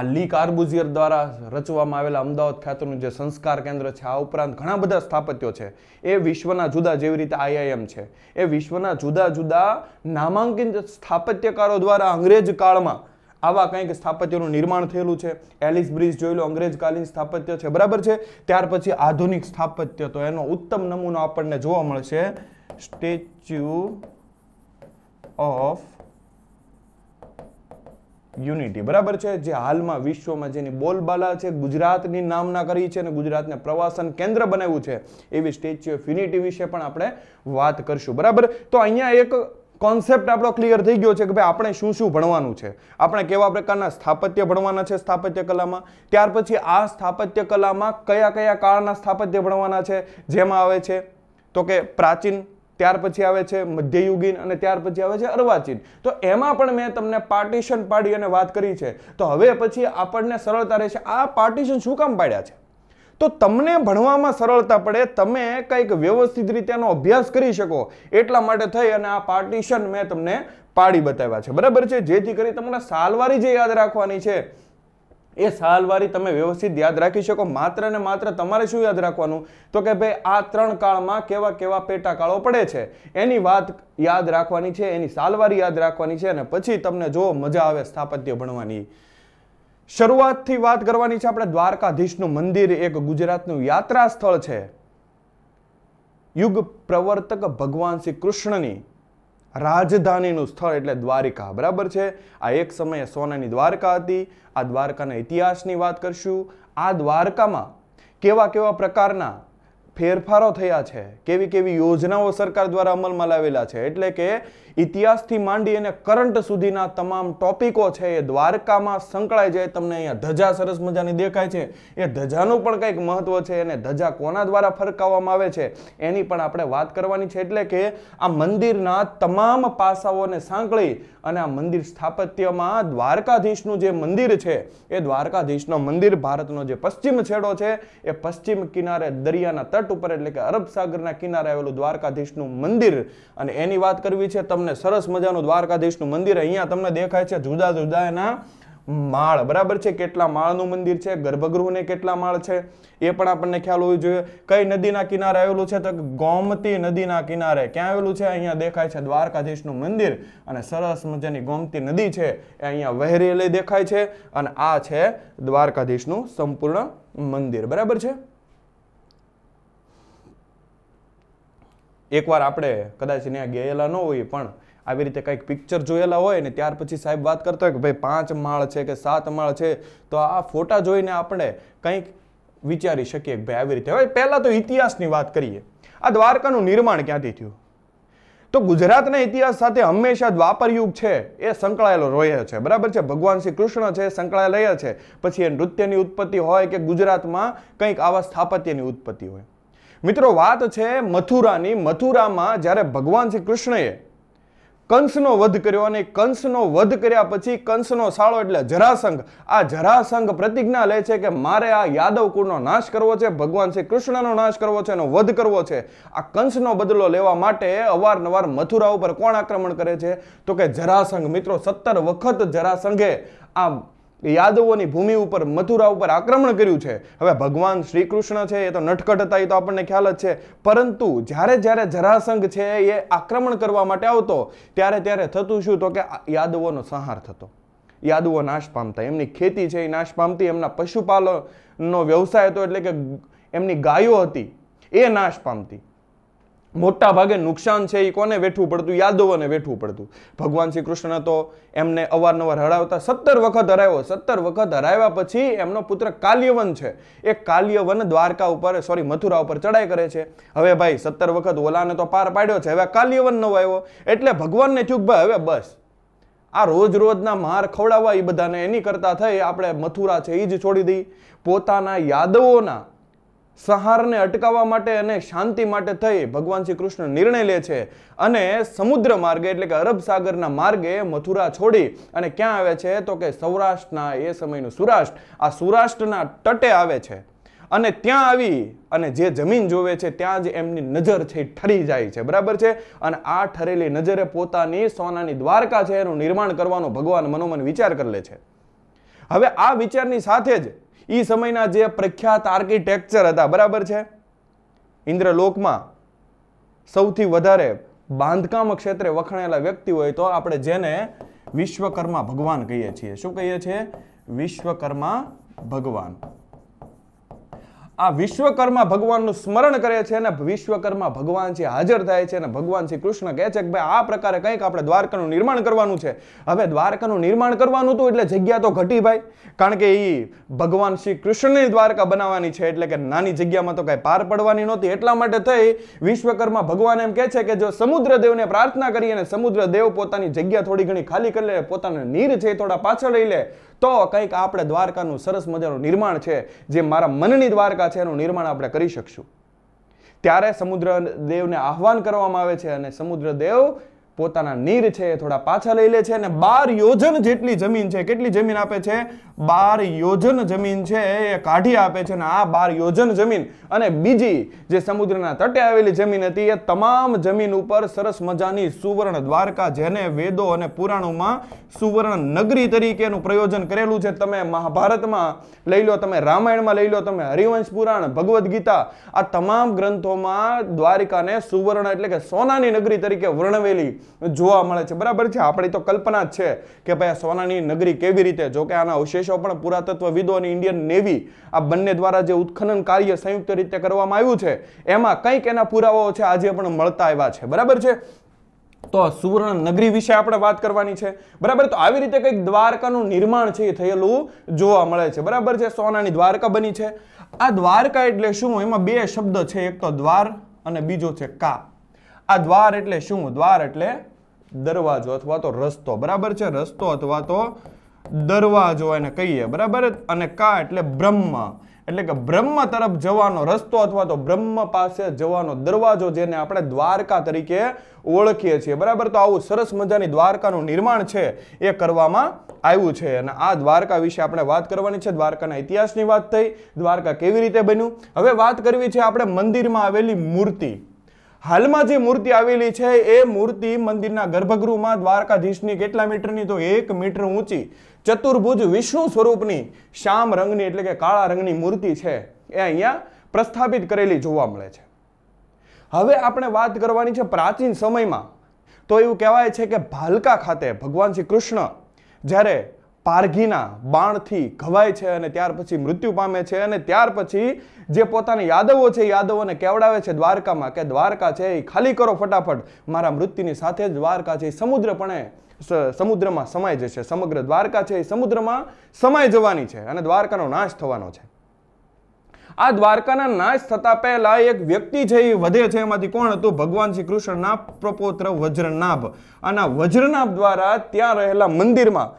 આ લી કાર્બુઝિયર દ્વારા રચવામાં આવેલા અમદાવાદ ખાતેનું જે સંસ્કાર કેન્દ્ર છે આ ઉપરાંત ઘણા બધા સ્થાપત્યો છે એ વિશ્વના જુદા જેવી રીતે આઈઆઈએમ છે એ વિશ્વના જુદા જુદા નામાંકિત સ્થાપત્યકારો દ્વારા અંગ્રેજ કાળમાં આવા કંઈક સ્થાપત્યનું નિર્માણ થયેલું છે એલિસ બ્રિજ જોયેલું અંગ્રેજકાલીન સ્થાપત્ય છે બરાબર છે ત્યાર પછી આધુનિક સ્થાપત્ય તો એનો ઉત્તમ નમૂનો આપણને જોવા મળશે સ્ટેચ્યુ ઓફ યુનિટી બરાબર છે જે હાલમાં વિશ્વમાં જેની બોલબાલા છે ગુજરાતની નામના કરી છે અને ગુજરાતને પ્રવાસન કેન્દ્ર બનાવ્યું છે એવી સ્ટેચ્યુ ઓફ યુનિટી વિશે પણ આપણે વાત કરશું બરાબર તો અહીંયા એક કોન્સેપ્ટ આપણો ક્લિયર થઈ ગયો છે કે ભાઈ આપણે શું શું ભણવાનું છે આપણે કેવા પ્રકારના સ્થાપત્ય ભણવાના છે સ્થાપત્ય કલામાં ત્યાર પછી આ સ્થાપત્ય કલામાં કયા કયા કાળના સ્થાપત્ય ભણવાના છે જેમાં આવે છે તો કે પ્રાચીન ત્યાર પછી આવે છે મધ્યયુગીન અને ત્યાર પછી આવે છે અર્વાચીન તો એમાં પણ મેં તમને પાર્ટીશન પાડી અને વાત કરી છે તો હવે પછી આપણને સરળતા રહેશે આ પાર્ટીશન શું કામ પાડ્યા છે તો તમને ભણવામાં સરળતા પડે તમે કંઈક વ્યવસ્થિત રીતે એનો અભ્યાસ કરી શકો એટલા માટે થઈ અને આ પાર્ટીશન મેં તમને પાડી બતાવ્યા છે બરાબર છે જેથી કરી તમને સાલવારી જે યાદ રાખવાની છે એ સાલવારી તમે વ્યવસ્થિત યાદ રાખી શકો માત્ર ને માત્ર તમારે શું યાદ રાખવાનું તો કે ભાઈ આ ત્રણ કાળમાં કેવા કેવા પેટા કાળો પડે છે એની વાત યાદ રાખવાની છે એની સાલવારી યાદ રાખવાની છે અને પછી તમને જો મજા આવે સ્થાપત્ય ભણવાની શરૂઆતથી વાત કરવાની છે આપણે દ્વારકાધીશનું મંદિર એક ગુજરાતનું યાત્રા સ્થળ છે યુગ પ્રવર્તક ભગવાન શ્રી કૃષ્ણની રાજધાનીનું સ્થળ એટલે દ્વારિકા બરાબર છે આ એક સમયે સોનાની દ્વારકા હતી આ દ્વારકાના ઇતિહાસની વાત કરશું આ દ્વારકામાં કેવા કેવા પ્રકારના ફેરફારો થયા છે કેવી કેવી યોજનાઓ સરકાર દ્વારા અમલમાં લાવેલા છે એટલે કે ઇતિહાસથી માંડી અને કરંટ સુધીના તમામ ટોપિકો છે એ દ્વારકામાં સંકળાય જાય તમને અહીંયા ધજા સરસ મજાની દેખાય છે એ ધજાનું પણ કંઈક મહત્વ છે અને ધજા કોના દ્વારા ફરકાવવામાં આવે છે એની પણ આપણે વાત કરવાની છે એટલે કે આ મંદિરના તમામ પાસાઓને સાંકળી અને આ મંદિર સ્થાપત્યમાં દ્વારકાધીશનું જે મંદિર છે એ દ્વારકાધીશનો મંદિર ભારતનો જે પશ્ચિમ છેડો છે એ પશ્ચિમ કિનારે દરિયાના તટ ઉપર એટલે કે અરબ સાગરના કિનારે આવેલું દ્વારકાધીશનું મંદિર અને એની વાત કરવી છે તમને તમને સરસ મજાનું દ્વારકાધીશનું મંદિર અહીંયા તમને દેખાય છે જુદા જુદા એના માળ બરાબર છે કેટલા માળનું મંદિર છે ગર્ભગૃહને કેટલા માળ છે એ પણ આપણને ખ્યાલ હોવી જોઈએ કઈ નદીના કિનારે આવેલું છે તો ગોમતી નદીના કિનારે ક્યાં આવેલું છે અહીંયા દેખાય છે દ્વારકાધીશનું મંદિર અને સરસ મજાની ગોમતી નદી છે એ અહીંયા વહેરેલી દેખાય છે અને આ છે દ્વારકાધીશનું સંપૂર્ણ મંદિર બરાબર છે એકવાર આપણે કદાચ ત્યાં ગયેલા ન હોઈએ પણ આવી રીતે કંઈક પિક્ચર જોયેલા હોય ને ત્યાર પછી સાહેબ વાત કરતા હોય કે ભાઈ પાંચ માળ છે કે સાત માળ છે તો આ ફોટા જોઈને આપણે કંઈક વિચારી શકીએ કે ભાઈ આવી રીતે હવે પહેલાં તો ઇતિહાસની વાત કરીએ આ દ્વારકાનું નિર્માણ ક્યાંથી થયું તો ગુજરાતના ઇતિહાસ સાથે હંમેશા દ્વાપર યુગ છે એ સંકળાયેલો રહ્યો છે બરાબર છે ભગવાન શ્રી કૃષ્ણ છે સંકળાયેલા છે પછી એ નૃત્યની ઉત્પત્તિ હોય કે ગુજરાતમાં કંઈક આવા સ્થાપત્યની ઉત્પત્તિ હોય મિત્રો વાત છે મથુરાની મથુરામાં જ્યારે ભગવાન શ્રી કૃષ્ણએ કંસનો વધ કર્યો અને કંસનો વધ કર્યા પછી કંસનો સાળો એટલે જરાસંઘ આ જરાસંઘ પ્રતિજ્ઞા લે છે કે મારે આ યાદવ કુળનો નાશ કરવો છે ભગવાન શ્રી કૃષ્ણનો નાશ કરવો છે એનો વધ કરવો છે આ કંસનો બદલો લેવા માટે અવારનવાર મથુરા ઉપર કોણ આક્રમણ કરે છે તો કે જરાસંઘ મિત્રો સત્તર વખત જરાસંઘે આ યાદવોની ભૂમિ ઉપર મથુરા ઉપર આક્રમણ કર્યું છે હવે ભગવાન શ્રી કૃષ્ણ છે એ તો નટખટ હતા એ તો આપણને ખ્યાલ જ છે પરંતુ જ્યારે જ્યારે જરાસંઘ છે એ આક્રમણ કરવા માટે આવતો ત્યારે ત્યારે થતું શું તો કે યાદવોનો સંહાર થતો યાદવો નાશ પામતા એમની ખેતી છે એ નાશ પામતી એમના પશુપાલનનો વ્યવસાય હતો એટલે કે એમની ગાયો હતી એ નાશ પામતી મોટા ભાગે નુકસાન છે એ કોને વેઠવું પડતું યાદવોને વેઠવું પડતું ભગવાન શ્રી કૃષ્ણ તો એમને અવારનવાર હરાવતા સત્તર વખત હરાવ્યો સત્તર વખત હરાવ્યા પછી એમનો પુત્ર કાલ્યવન છે એ કાલ્યવન દ્વારકા ઉપર સોરી મથુરા ઉપર ચડાઈ કરે છે હવે ભાઈ સત્તર વખત ઓલાને તો પાર પાડ્યો છે હવે કાલ્યવન નવો આવ્યો એટલે ભગવાનને થયું ભાઈ હવે બસ આ રોજ રોજના માર ખવડાવવા એ બધાને એની કરતા થઈ આપણે મથુરા છે એ જ છોડી દઈ પોતાના યાદવોના સહારને અટકાવવા માટે અને શાંતિ માટે થઈ ભગવાન શ્રી કૃષ્ણ નિર્ણય લે છે અને સમુદ્ર માર્ગે એટલે કે અરબ સાગરના માર્ગે મથુરા છોડી અને ક્યાં આવે છે તો કે સૌરાષ્ટ્રના એ સમયનું સૌરાષ્ટ્ર આ સૌરાષ્ટ્રના તટે આવે છે અને ત્યાં આવી અને જે જમીન જોવે છે ત્યાં જ એમની નજર છે ઠરી જાય છે બરાબર છે અને આ ઠરેલી નજરે પોતાની સોનાની દ્વારકા છે એનું નિર્માણ કરવાનો ભગવાન મનોમન વિચાર કરી લે છે હવે આ વિચારની સાથે જ એ સમયના જે પ્રખ્યાત આર્કિટેક્ચર હતા બરાબર છે ઇન્દ્રલોકમાં સૌથી વધારે બાંધકામ ક્ષેત્રે વખણાયેલા વ્યક્તિ હોય તો આપણે જેને વિશ્વકર્મા ભગવાન કહીએ છીએ શું કહીએ છીએ વિશ્વકર્મા ભગવાન આ વિશ્વકર્મા ભગવાનનું સ્મરણ કરે છે અને વિશ્વકર્મા ભગવાન છે હાજર થાય છે અને ભગવાન શ્રી કૃષ્ણ કહે છે કે ભાઈ આ પ્રકારે કંઈક આપણે દ્વારકાનું નિર્માણ કરવાનું છે હવે દ્વારકાનું નિર્માણ કરવાનું હતું એટલે જગ્યા તો ઘટી ભાઈ કારણ કે એ ભગવાન શ્રી કૃષ્ણની દ્વારકા બનાવવાની છે એટલે કે નાની જગ્યામાં તો કાંઈ પાર પડવાની નહોતી એટલા માટે થઈ વિશ્વકર્મા ભગવાન એમ કહે છે કે જો સમુદ્ર દેવને પ્રાર્થના કરી અને સમુદ્ર દેવ પોતાની જગ્યા થોડી ઘણી ખાલી કરી લે પોતાના નીર છે થોડા પાછળ લઈ લે તો કંઈક આપણે દ્વારકાનું સરસ મજાનું નિર્માણ છે જે મારા મનની દ્વારકા છે એનું નિર્માણ આપણે કરી શકશું ત્યારે સમુદ્ર દેવને આહવાન કરવામાં આવે છે અને સમુદ્ર દેવ પોતાના નીર છે એ થોડા પાછા લઈ લે છે અને બાર યોજન જેટલી જમીન છે કેટલી જમીન આપે છે બાર યોજન જમીન છે એ કાઢી આપે છે અને આ બાર યોજન જમીન અને બીજી જે સમુદ્રના તટે આવેલી જમીન હતી એ તમામ જમીન ઉપર સરસ મજાની સુવર્ણ દ્વારકા જેને વેદો અને પુરાણોમાં સુવર્ણ નગરી તરીકેનું પ્રયોજન કરેલું છે તમે મહાભારતમાં લઈ લો તમે રામાયણમાં લઈ લો તમે હરિવંશ પુરાણ ભગવદ્ ગીતા આ તમામ ગ્રંથોમાં દ્વારિકાને સુવર્ણ એટલે કે સોનાની નગરી તરીકે વર્ણવેલી જોવા મળે છે બરાબર છે આપણી તો કલ્પના જ છે કે ભાઈ સોનાની નગરી કેવી રીતે જો કે આના અવશેષો પણ પુરાતત્વવિદો અને ઇન્ડિયન નેવી આ બંને દ્વારા જે ઉત્ખનન કાર્ય સંયુક્ત રીતે કરવામાં આવ્યું છે એમાં કંઈક એના પુરાવાઓ છે આજે પણ મળતા આવ્યા છે બરાબર છે તો સુવર્ણ નગરી વિશે આપણે વાત કરવાની છે બરાબર તો આવી રીતે કંઈક દ્વારકાનું નિર્માણ છે એ થયેલું જોવા મળે છે બરાબર છે સોનાની દ્વારકા બની છે આ દ્વારકા એટલે શું એમાં બે શબ્દ છે એક તો દ્વાર અને બીજો છે કા આ દ્વાર એટલે શું દ્વાર એટલે દરવાજો અથવા તો રસ્તો બરાબર છે રસ્તો અથવા તો દરવાજો એને કહીએ બરાબર અને કા એટલે બ્રહ્મ એટલે કે બ્રહ્મ તરફ જવાનો રસ્તો અથવા તો બ્રહ્મ પાસે જવાનો દરવાજો જેને આપણે દ્વારકા તરીકે ઓળખીએ છીએ બરાબર તો આવું સરસ મજાની દ્વારકાનું નિર્માણ છે એ કરવામાં આવ્યું છે અને આ દ્વારકા વિશે આપણે વાત કરવાની છે દ્વારકાના ઇતિહાસની વાત થઈ દ્વારકા કેવી રીતે બન્યું હવે વાત કરવી છે આપણે મંદિરમાં આવેલી મૂર્તિ હાલમાં જે મૂર્તિ આવેલી છે એ મૂર્તિ મંદિરના ગર્ભગૃહમાં દ્વારકાધીશની કેટલા મીટરની તો એક મીટર ઊંચી ચતુર્ભુજ વિષ્ણુ સ્વરૂપની શ્યામ રંગની એટલે કે કાળા રંગની મૂર્તિ છે એ અહીંયા પ્રસ્થાપિત કરેલી જોવા મળે છે હવે આપણે વાત કરવાની છે પ્રાચીન સમયમાં તો એવું કહેવાય છે કે ભાલકા ખાતે ભગવાન શ્રી કૃષ્ણ જ્યારે પારઘીના બાણથી ઘવાય છે અને ત્યાર પછી મૃત્યુ પામે છે અને ત્યાર પછી જે પોતાના યાદવો છે યાદવોને કેવડાવે છે દ્વારકામાં કે દ્વારકા છે એ ખાલી કરો ફટાફટ મારા મૃત્યુની સાથે જ દ્વારકા છે એ સમુદ્રપણે સમુદ્રમાં સમાઈ જશે સમગ્ર દ્વારકા છે એ સમુદ્રમાં સમાઈ જવાની છે અને દ્વારકાનો નાશ થવાનો છે આ દ્વારકાના નાશ થતા પહેલા એક વ્યક્તિ છે એ વધે છે એમાંથી કોણ હતું ભગવાન શ્રી કૃષ્ણના પ્રપોત્ર વજ્રનાભ અને વજ્રનાભ દ્વારા ત્યાં રહેલા મંદિરમાં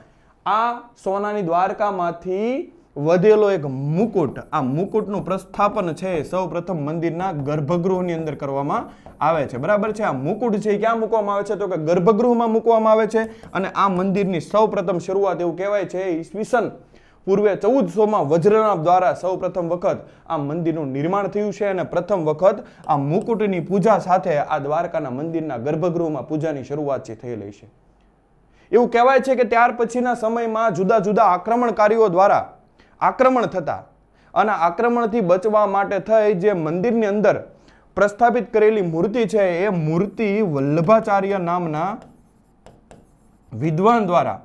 આ સોનાની દ્વારકામાંથી વધેલો એક મુકુટ આ મુકુટનું પ્રસ્થાપન છે સૌ પ્રથમ મંદિરના ગર્ભગૃહની અંદર કરવામાં આવે છે બરાબર છે આ મુકુટ છે ક્યાં મૂકવામાં આવે છે તો કે ગર્ભગૃહમાં મૂકવામાં આવે છે અને આ મંદિરની સૌ શરૂઆત એવું કહેવાય છે ઈસવીસન પૂર્વે ચૌદસોમાં વજ્રનાભ દ્વારા સૌ વખત આ મંદિરનું નિર્માણ થયું છે અને પ્રથમ વખત આ મુકુટની પૂજા સાથે આ દ્વારકાના મંદિરના ગર્ભગૃહમાં પૂજાની શરૂઆત છે થયેલી છે એવું કહેવાય છે કે ત્યાર પછીના સમયમાં જુદા જુદા આક્રમણકારીઓ દ્વારા આક્રમણ થતા અને આક્રમણથી બચવા માટે થઈ જે મંદિરની અંદર પ્રસ્થાપિત કરેલી મૂર્તિ છે એ મૂર્તિ વલ્લભાચાર્ય નામના વિદ્વાન દ્વારા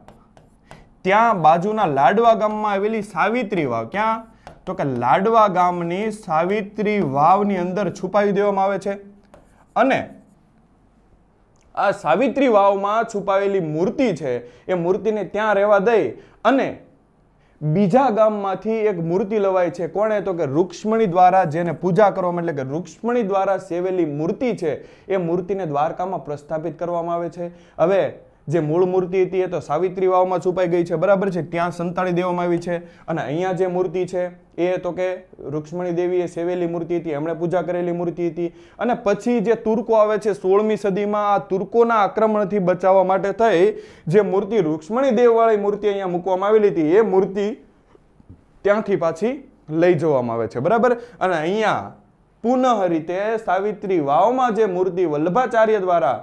ત્યાં બાજુના લાડવા ગામમાં આવેલી સાવિત્રી વાવ ક્યાં તો કે લાડવા ગામની સાવિત્રી વાવની અંદર છુપાવી દેવામાં આવે છે અને આ સાવિત્રી વાવમાં છુપાવેલી મૂર્તિ છે એ મૂર્તિને ત્યાં રહેવા દઈ અને બીજા ગામમાંથી એક મૂર્તિ લવાય છે કોણે તો કે રૂક્ષ્મણી દ્વારા જેને પૂજા કરવામાં એટલે કે રૂક્ષ્મણી દ્વારા સેવેલી મૂર્તિ છે એ મૂર્તિને દ્વારકામાં પ્રસ્થાપિત કરવામાં આવે છે હવે જે મૂળ મૂર્તિ હતી એ તો સાવિત્રી વાવમાં છુપાઈ ગઈ છે બરાબર છે ત્યાં સંતાણી દેવામાં આવી છે અને અહીંયા જે મૂર્તિ છે એ તો કે રૂક્ષ્મણી દેવીએ સેવેલી મૂર્તિ હતી એમણે પૂજા કરેલી મૂર્તિ હતી અને પછી જે તુર્કો આવે છે સોળમી સદીમાં આ તુર્કોના આક્રમણથી બચાવવા માટે થઈ જે મૂર્તિ રૂક્ષ્મણી દેવવાળી મૂર્તિ અહીંયા મૂકવામાં આવેલી હતી એ મૂર્તિ ત્યાંથી પાછી લઈ જવામાં આવે છે બરાબર અને અહીંયા પુનઃ રીતે સાવિત્રી વાવમાં જે મૂર્તિ વલ્લભાચાર્ય દ્વારા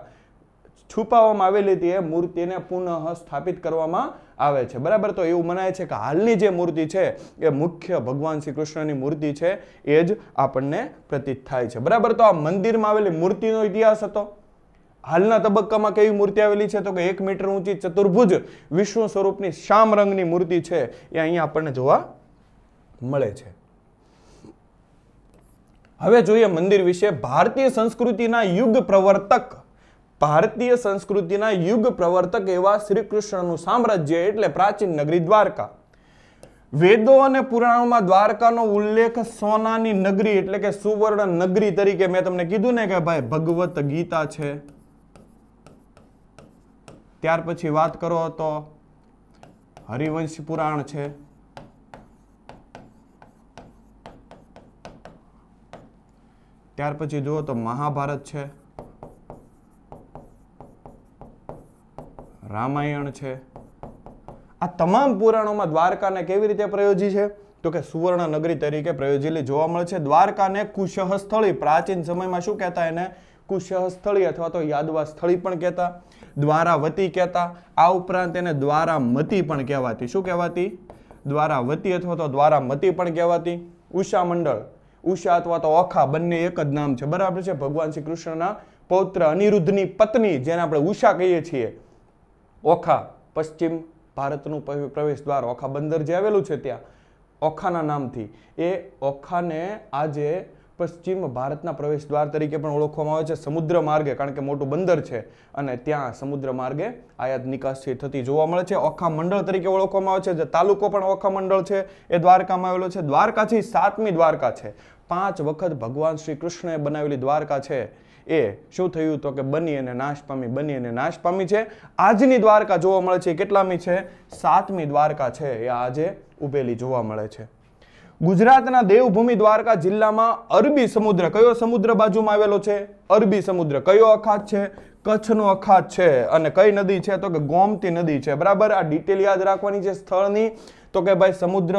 છુપાવવામાં આવેલી હતી એ મૂર્તિને પુનઃ સ્થાપિત કરવામાં આવે છે બરાબર તો એવું મનાય છે કે હાલની જે મૂર્તિ છે એ મુખ્ય ભગવાન શ્રી કૃષ્ણની મૂર્તિ છે એ જ આપણને પ્રતીત થાય છે બરાબર તો આ મંદિરમાં આવેલી મૂર્તિનો ઇતિહાસ હતો હાલના તબક્કામાં કેવી મૂર્તિ આવેલી છે તો કે એક મીટર ઊંચી ચતુર્ભુજ વિષ્ણુ સ્વરૂપની શામ રંગની મૂર્તિ છે એ અહીંયા આપણને જોવા મળે છે હવે જોઈએ મંદિર વિશે ભારતીય સંસ્કૃતિના યુગ પ્રવર્તક ભારતીય સંસ્કૃતિના યુગ પ્રવર્તક એવા શ્રી કૃષ્ણનું સામ્રાજ્ય એટલે પ્રાચીન નગરી દ્વારકા વેદો અને પુરાણોમાં દ્વારકાનો ઉલ્લેખ સોનાની નગરી એટલે કે સુવર્ણ નગરી તરીકે મેં તમને કીધું ને કે ભાઈ ભગવત ગીતા છે ત્યાર પછી વાત કરો તો હરિવંશ પુરાણ છે ત્યાર પછી જુઓ તો મહાભારત છે રામાયણ છે આ તમામ પુરાણોમાં દ્વારકાને કેવી રીતે પ્રયોજી છે તો કે સુવર્ણ નગરી તરીકે પ્રયોજેલી જોવા મળે છે દ્વારકાને કુશહ સ્થળી પ્રાચીન સમયમાં શું કહેતા એને કુશહ સ્થળી અથવા તો યાદવા સ્થળી પણ કહેતા દ્વારાવતી કહેતા આ ઉપરાંત એને દ્વારામતી પણ કહેવાતી શું કહેવાતી દ્વારાવતી અથવા તો દ્વારામતી પણ કહેવાતી ઉષા મંડળ ઉષા અથવા તો ઓખા બંને એક જ નામ છે બરાબર છે ભગવાન શ્રી કૃષ્ણના પૌત્ર અનિરુદ્ધની પત્ની જેને આપણે ઉષા કહીએ છીએ ઓખા પશ્ચિમ ભારતનું પ્રવેશ દ્વાર ઓખા બંદર જે આવેલું છે ત્યાં ઓખાના નામથી એ ઓખાને આજે પશ્ચિમ ભારતના પ્રવેશ દ્વાર તરીકે પણ ઓળખવામાં આવે છે સમુદ્ર માર્ગે કારણ કે મોટું બંદર છે અને ત્યાં સમુદ્ર માર્ગે આયાત નિકાસ થતી જોવા મળે છે ઓખા મંડળ તરીકે ઓળખવામાં આવે છે જે તાલુકો પણ ઓખા મંડળ છે એ દ્વારકામાં આવેલો છે દ્વારકાથી સાતમી દ્વારકા છે પાંચ વખત ભગવાન શ્રી કૃષ્ણએ બનાવેલી દ્વારકા છે એ શું થયું તો કે બની અને નાશ પામી બની અને નાશ પામી છે આજની દ્વારકા જોવા મળે છે કેટલામી છે સાતમી દ્વારકા છે એ આજે ઉભેલી જોવા મળે છે ગુજરાતના દેવભૂમિ દ્વારકા જિલ્લામાં અરબી સમુદ્ર કયો સમુદ્ર બાજુમાં આવેલો છે અરબી સમુદ્ર કયો અખાત છે કચ્છનો અખાત છે અને કઈ નદી છે તો કે ગોમતી નદી છે બરાબર આ ડિટેલ યાદ રાખવાની છે સ્થળની તો કે ભાઈ સમુદ્ર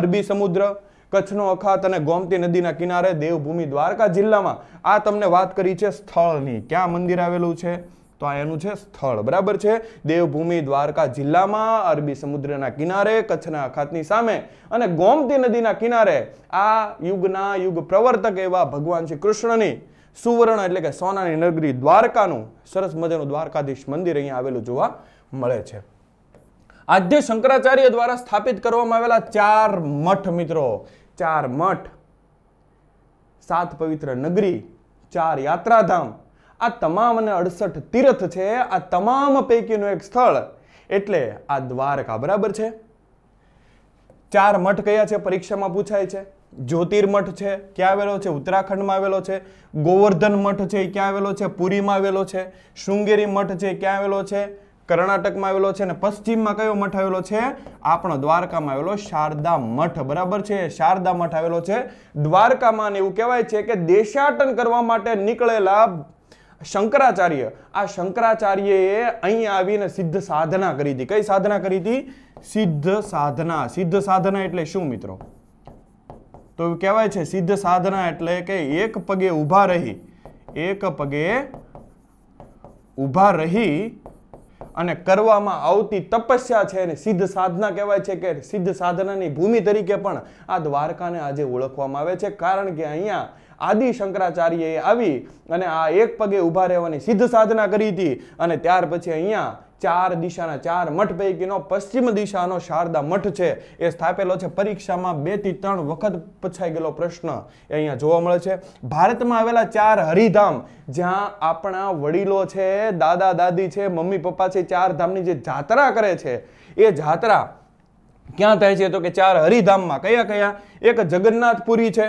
અરબી સમુદ્ર કચ્છનો અખાત અને ગોમતી નદીના કિનારે દેવભૂમિ દ્વારકા જિલ્લામાં આ તમને વાત કરી છે સ્થળની ક્યાં મંદિર આવેલું છે તો આ એનું છે સ્થળ બરાબર છે દેવભૂમિ દ્વારકા જિલ્લામાં અરબી સમુદ્રના કિનારે કચ્છના અખાતની સામે અને ગોમતી નદીના કિનારે આ યુગના યુગ પ્રવર્તક એવા ભગવાન શ્રી કૃષ્ણની સુવર્ણ એટલે કે સોનાની નગરી દ્વારકાનું સરસ મજાનું દ્વારકાધીશ મંદિર અહીંયા આવેલું જોવા મળે છે આદ્ય શંકરાચાર્ય દ્વારા સ્થાપિત કરવામાં આવેલા ચાર મઠ મિત્રો ચાર મઠ સાત પવિત્ર નગરી ચાર યાત્રાધામ આ તમામ અને અડસઠ તીર્થ છે આ તમામ પૈકીનું એક સ્થળ એટલે આ દ્વારકા બરાબર છે ચાર મઠ કયા છે પરીક્ષામાં પૂછાય છે જ્યોતિર્મઠ છે ક્યાં આવેલો છે ઉત્તરાખંડમાં આવેલો છે ગોવર્ધન મઠ છે ક્યાં આવેલો છે પુરીમાં આવેલો છે શૃંગેરી મઠ છે ક્યાં આવેલો છે કર્ણાટકમાં આવેલો છે અને પશ્ચિમમાં કયો મઠ આવેલો છે આપણો દ્વારકામાં આવેલો શારદા મઠ બરાબર છે શારદા મઠ આવેલો છે દ્વારકામાં એવું કહેવાય છે કે દેશાટન કરવા માટે નીકળેલા શંકરાચાર્ય આ શંકરાચાર્યએ અહીં આવીને સિદ્ધ સાધના કરી હતી કઈ સાધના કરી હતી સિદ્ધ સાધના સિદ્ધ સાધના એટલે શું મિત્રો તો કહેવાય છે સિદ્ધ સાધના એટલે કે એક પગે ઊભા રહી એક પગે ઊભા રહી અને કરવામાં આવતી તપસ્યા છે એને સિદ્ધ સાધના કહેવાય છે કે સિદ્ધ સાધનાની ભૂમિ તરીકે પણ આ દ્વારકાને આજે ઓળખવામાં આવે છે કારણ કે અહીંયા આદિ શંકરાચાર્યએ આવી અને આ એક પગે ઊભા રહેવાની સિદ્ધ સાધના કરી હતી અને ત્યાર પછી અહીંયા ચાર દિશાના ચાર મઠ પૈકીનો પશ્ચિમ દિશાનો શારદા મઠ છે એ સ્થાપેલો છે પરીક્ષામાં બે થી ત્રણ વખત પછાઈ ગયેલો પ્રશ્ન અહીંયા જોવા મળે છે ભારતમાં આવેલા ચાર હરિધામ જ્યાં આપણા વડીલો છે દાદા દાદી છે મમ્મી પપ્પા છે ચાર ધામની જે જાત્રા કરે છે એ જાત્રા ક્યાં થાય છે તો કે ચાર હરિધામમાં કયા કયા એક જગન્નાથપુરી છે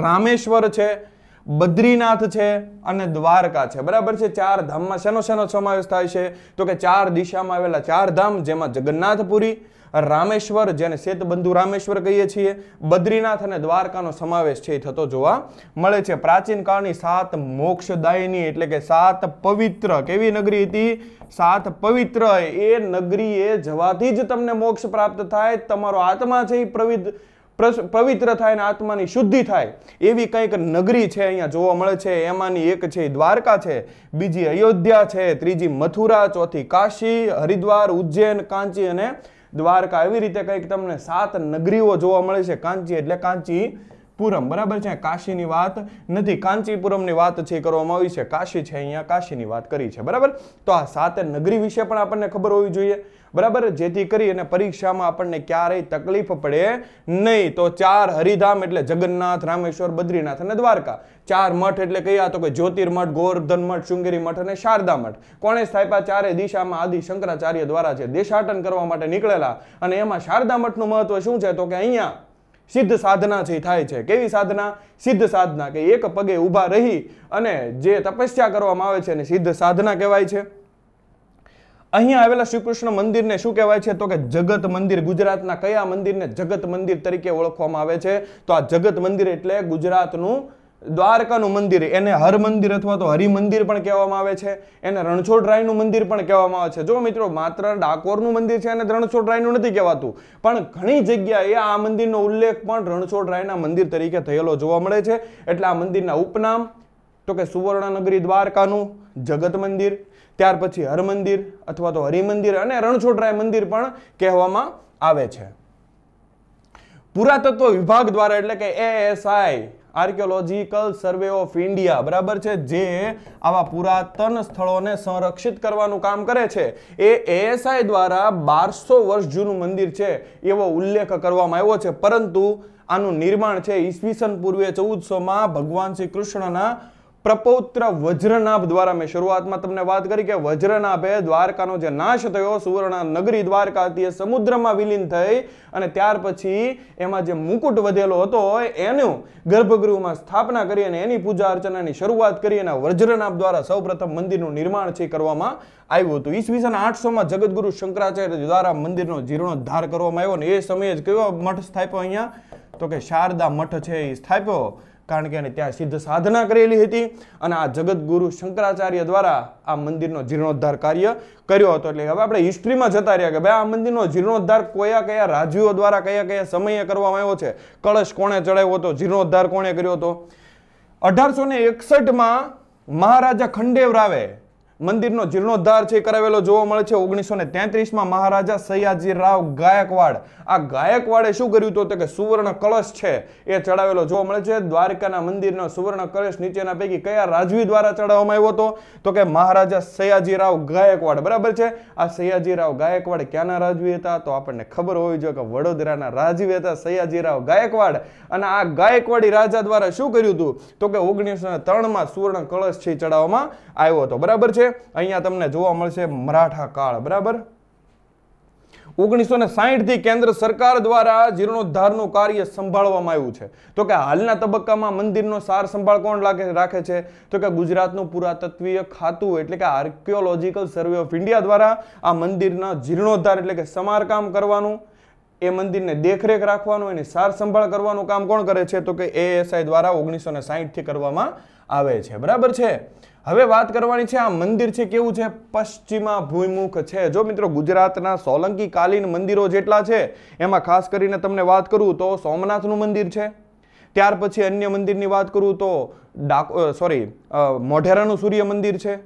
રામેશ્વર છે બદ્રીનાથ છે અને દ્વારકા છે બરાબર છે ચાર ધામમાં શેનો શેનો સમાવેશ થાય છે તો કે ચાર દિશામાં આવેલા ચાર ધામ જેમાં જગન્નાથપુરી રામેશ્વર જેને શેતબંધુ રામેશ્વર કહીએ છીએ બદ્રીનાથ અને દ્વારકાનો સમાવેશ છે એ થતો જોવા મળે છે પ્રાચીન કાળની સાત મોક્ષદાયની એટલે કે સાત પવિત્ર કેવી નગરી હતી સાત પવિત્ર એ નગરી એ જવાથી જ તમને મોક્ષ પ્રાપ્ત થાય તમારો આત્મા છે એ પ્રવિધ પવિત્ર થાય અને આત્માની શુદ્ધિ થાય એવી કંઈક નગરી છે અહીંયા જોવા મળે છે એમાંની એક છે દ્વારકા છે બીજી અયોધ્યા છે ત્રીજી મથુરા ચોથી કાશી હરિદ્વાર ઉજ્જૈન કાંચી અને દ્વારકા એવી રીતે કંઈક તમને સાત નગરીઓ જોવા મળે છે કાંચી એટલે કાંચી પુરમ બરાબર છે કાશીની વાત નથી કાંચીપુરમની વાત છે કરવામાં આવી છે કાશી છે અહીંયા કાશીની વાત કરી છે બરાબર તો આ સાત નગરી વિશે પણ આપણને ખબર હોવી જોઈએ બરાબર જેથી કરી અને પરીક્ષામાં આપણને ક્યારેય તકલીફ પડે નહીં તો ચાર હરિધામ એટલે જગન્નાથ રામેશ્વર બદ્રીનાથ અને દ્વારકા ચાર મઠ એટલે કયા તો કે જ્યોતિર્મઠ ગોવર્ધન મઠ શૃંગેરી મઠ અને શારદા મઠ કોણે સ્થાપ્યા ચારે દિશામાં આદિ શંકરાચાર્ય દ્વારા છે દેશાટન કરવા માટે નીકળેલા અને એમાં શારદા મઠનું મહત્વ શું છે તો કે અહીંયા સિદ્ધ સાધના છે થાય છે કેવી સાધના સિદ્ધ સાધના કે એક પગે ઊભા રહી અને જે તપસ્યા કરવામાં આવે છે એને સિદ્ધ સાધના કહેવાય છે અહીંયા આવેલા શ્રી કૃષ્ણ મંદિરને શું કહેવાય છે તો કે જગત મંદિર ગુજરાતના કયા મંદિરને જગત મંદિર તરીકે ઓળખવામાં આવે છે તો આ જગત મંદિર એટલે ગુજરાતનું દ્વારકાનું મંદિર એને હર મંદિર અથવા તો હરિમંદિર પણ કહેવામાં આવે છે એને રણછોડરાયનું મંદિર પણ કહેવામાં આવે છે જો મિત્રો માત્ર ડાકોરનું મંદિર છે અને રણછોડરાયનું નથી કહેવાતું પણ ઘણી જગ્યાએ આ મંદિરનો ઉલ્લેખ પણ રણછોડરાયના મંદિર તરીકે થયેલો જોવા મળે છે એટલે આ મંદિરના ઉપનામ તો કે સુવર્ણનગરી દ્વારકાનું જગત મંદિર ત્યાર પછી હરમંદિર અથવા તો હરિમંદિર અને રણછોડરાય મંદિર પણ કહેવામાં આવે છે પુરાતત્વ વિભાગ દ્વારા એટલે કે ASI archaeological survey of India બરાબર છે જે આવા પુરાતન સ્થળોને સંરક્ષિત કરવાનું કામ કરે છે એ એએસઆઈ દ્વારા બારસો વર્ષ જૂનું મંદિર છે એવો ઉલ્લેખ કરવામાં આવ્યો છે પરંતુ આનું નિર્માણ છે ઈસવીસન પૂર્વે ચૌદસોમાં ભગવાન શ્રી કૃષ્ણના પ્રપૌત્ર વજ્રનાભ દ્વારા મેં શરૂઆતમાં તમને વાત કરી કે વજ્રનાભે દ્વારકાનો જે નાશ થયો સુવર્ણ નગરી દ્વારકા હતી એ સમુદ્રમાં વિલીન થઈ અને ત્યાર પછી એમાં જે મુકુટ વધેલો હતો એનું ગર્ભગૃહમાં સ્થાપના કરી અને એની પૂજા અર્ચનાની શરૂઆત કરી અને વજ્રનાભ દ્વારા સૌપ્રથમ મંદિરનું નિર્માણ છે કરવામાં આવ્યું હતું ઈસવીસન આઠસોમાં જગતગુરુ શંકરાચાર્ય દ્વારા મંદિરનો જીર્ણોદ્ધાર કરવામાં આવ્યો અને એ સમયે જ કયો મઠ સ્થાપ્યો અહીંયા તો કે શારદા મઠ છે એ સ્થાપ્યો કારણ કે એને ત્યાં સિદ્ધ સાધના કરેલી હતી અને આ જગતગુરુ શંકરાચાર્ય દ્વારા આ મંદિરનો જીર્ણોદ્ધાર કાર્ય કર્યો હતો એટલે હવે આપણે હિસ્ટ્રીમાં જતા રહ્યા કે ભાઈ આ મંદિરનો જીર્ણોદ્ધાર કયા કયા રાજવીઓ દ્વારા કયા કયા સમયે કરવામાં આવ્યો છે કળશ કોણે ચડાવ્યો હતો જીર્ણોદ્ધાર કોણે કર્યો હતો અઢારસો ને એકસઠમાં મહારાજા ખંડેવરાવે મંદિરનો જીર્ણોદ્ધાર છે કરાવેલો જોવા મળે છે ઓગણીસો ને તેત્રીસમાં મહારાજા રાવ ગાયકવાડ આ ગાયકવાડે શું કર્યું હતું કે સુવર્ણ કળશ છે એ ચડાવેલો જોવા મળે છે દ્વારકાના મંદિરનો સુવર્ણ કળશ નીચેના પૈકી કયા રાજવી દ્વારા ચડાવવામાં આવ્યો હતો તો કે મહારાજા સયાજી રાવ ગાયકવાડ બરાબર છે આ રાવ ગાયકવાડ ક્યાંના રાજવી હતા તો આપણને ખબર હોવી જોઈએ કે વડોદરાના રાજવી હતા રાવ ગાયકવાડ અને આ ગાયકવાડી રાજા દ્વારા શું કર્યું હતું તો કે ઓગણીસો ત્રણમાં સુવર્ણ કળશ છે ચડાવવામાં આવ્યો હતો બરાબર છે અહીંયા તમને જોવા મળશે મરાઠા કાળ બરાબર ઓગણીસો થી કેન્દ્ર સરકાર દ્વારા જીર્ણોદ્ધારનું કાર્ય સંભાળવામાં આવ્યું છે તો કે હાલના તબક્કામાં મંદિરનો સાર સંભાળ કોણ રાખે છે તો કે ગુજરાતનું પુરાતત્વીય ખાતું એટલે કે આર્કિયોલોજીકલ સર્વે ઓફ ઇન્ડિયા દ્વારા આ મંદિરના જીર્ણોદ્ધાર એટલે કે સમારકામ કરવાનું એ મંદિરને દેખરેખ રાખવાનું એની સાર સંભાળ કરવાનું કામ કોણ કરે છે તો કે એએસઆઈ દ્વારા ઓગણીસો ને સાહીઠથી કરવામાં આવે છે બરાબર છે હવે વાત કરવાની છે આ મંદિર છે કેવું છે પશ્ચિમા ભૂમિમુખ છે જો મિત્રો ગુજરાતના સોલંકી કાલીન મંદિરો જેટલા છે એમાં ખાસ કરીને તમને વાત કરું તો સોમનાથનું મંદિર છે ત્યાર પછી અન્ય મંદિરની વાત કરું તો ડાકો સોરી મોઢેરાનું સૂર્ય મંદિર છે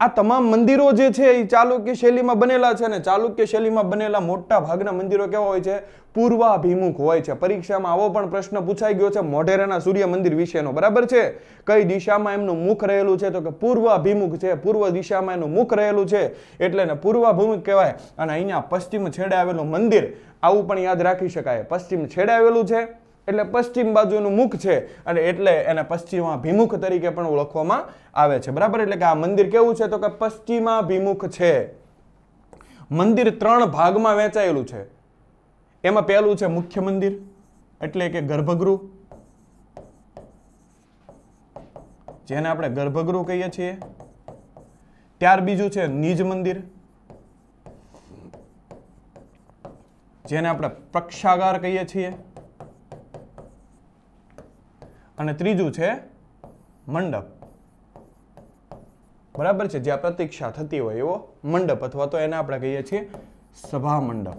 આ તમામ મંદિરો જે છે એ ચાલુક્ય શૈલીમાં બનેલા છે અને ચાલુક્ય શૈલીમાં બનેલા મોટા ભાગના મંદિરો કેવા હોય છે પૂર્વાભિમુખ હોય છે પરીક્ષામાં આવો પણ પ્રશ્ન પૂછાઈ ગયો છે મોઢેરાના સૂર્ય મંદિર વિશેનો બરાબર છે કઈ દિશામાં એમનું મુખ રહેલું છે તો કે પૂર્વાભિમુખ છે પૂર્વ દિશામાં એનું મુખ રહેલું છે એટલે એને પૂર્વાભિમુખ કહેવાય અને અહીંયા પશ્ચિમ છેડે આવેલું મંદિર આવું પણ યાદ રાખી શકાય પશ્ચિમ છેડે આવેલું છે એટલે પશ્ચિમ બાજુનું મુખ છે અને એટલે એને પશ્ચિમાભિમુખ તરીકે પણ ઓળખવામાં આવે છે બરાબર એટલે કે આ મંદિર કેવું છે તો કે પશ્ચિમાભિમુખ છે મંદિર ત્રણ ભાગમાં વહેંચાયેલું છે એમાં પહેલું છે મુખ્ય મંદિર એટલે કે ગર્ભગૃહ જેને આપણે ગર્ભગૃહ કહીએ છીએ ત્યાર બીજું છે નિજ મંદિર જેને આપણે પ્રક્ષાગાર કહીએ છીએ અને ત્રીજું છે મંડપ બરાબર છે જ્યાં પ્રતિક્ષા થતી હોય એવો મંડપ અથવા તો એને આપણે કહીએ છીએ સભા મંડપ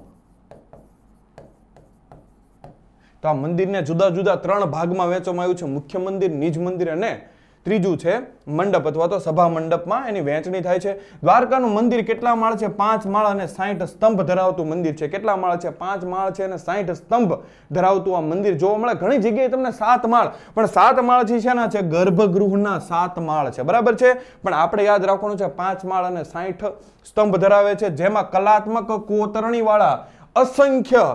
તો આ મંદિરને જુદા જુદા ત્રણ ભાગમાં વહેંચવામાં આવ્યું છે મુખ્ય મંદિર નિજ મંદિર અને ત્રીજું છે મંડપ અથવા તો સભા મંડપમાં એની વહેંચણી થાય છે દ્વારકાનું મંદિર કેટલા માળ છે પાંચ માળ અને સાઠ સ્તંભ ધરાવતું મંદિર છે કેટલા માળ છે પાંચ માળ છે અને સાઠ સ્તંભ ધરાવતું આ મંદિર જોવા મળે ઘણી જગ્યાએ તમને સાત માળ પણ સાત માળ છે શેના છે ગર્ભગૃહના સાત માળ છે બરાબર છે પણ આપણે યાદ રાખવાનું છે પાંચ માળ અને સાઠ સ્તંભ ધરાવે છે જેમાં કલાત્મક કોતરણીવાળા અસંખ્ય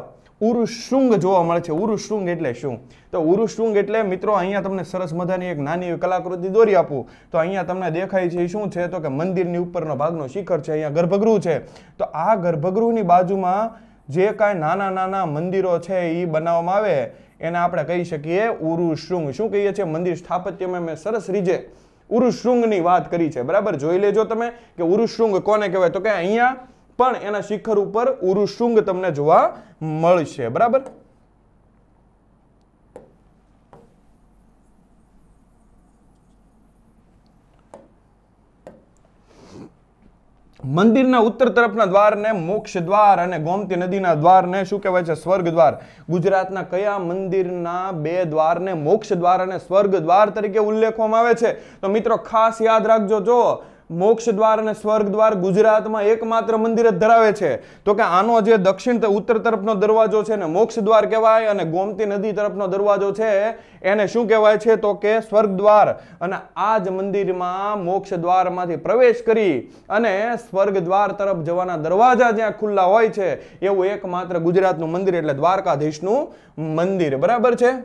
ઉરુશુંગ જોવા મળે છે ઉરુશુંગ એટલે શું તો ઉરુશૃંગ એટલે મિત્રો અહીંયા તમને સરસ મજાની એક નાની કલાકૃતિ દોરી આપું તો અહીંયા તમને દેખાય છે શું છે તો કે મંદિરની ઉપરનો ભાગનો શિખર છે અહીંયા ગર્ભગૃહ છે તો આ ગર્ભગૃહની બાજુમાં જે કાંઈ નાના નાના મંદિરો છે એ બનાવવામાં આવે એને આપણે કહી શકીએ ઉરુશૃંગ શું કહીએ છીએ મંદિર સ્થાપત્યમાં મેં સરસ રીતે ઉરુશૃંગની વાત કરી છે બરાબર જોઈ લેજો તમે કે ઉરુશૃંગ કોને કહેવાય તો કે અહીંયા પણ એના શિખર ઉપર ઉરુશુંગ તમને જોવા મળશે બરાબર મંદિરના ઉત્તર તરફના દ્વારને મોક્ષ દ્વાર અને ગોમતી નદીના દ્વારને શું કહેવાય છે સ્વર્ગ દ્વાર ગુજરાતના કયા મંદિરના બે દ્વારને મોક્ષ દ્વાર અને સ્વર્ગ દ્વાર તરીકે ઉલ્લેખવામાં આવે છે તો મિત્રો ખાસ યાદ રાખજો જો મોક્ષ દ્વાર અને સ્વર્ગ દ્વાર ગુજરાતમાં એકમાત્ર મંદિર જ ધરાવે છે તો કે આનો જે દક્ષિણ ઉત્તર તરફનો દરવાજો છે ને મોક્ષ દ્વાર કહેવાય અને ગોમતી નદી તરફનો દરવાજો છે એને શું કહેવાય છે તો કે સ્વર્ગ દ્વાર અને આ જ મંદિરમાં મોક્ષ દ્વારમાંથી પ્રવેશ કરી અને સ્વર્ગ દ્વાર તરફ જવાના દરવાજા જ્યાં ખુલ્લા હોય છે એવું એકમાત્ર ગુજરાતનું મંદિર એટલે દ્વારકાધીશનું મંદિર બરાબર છે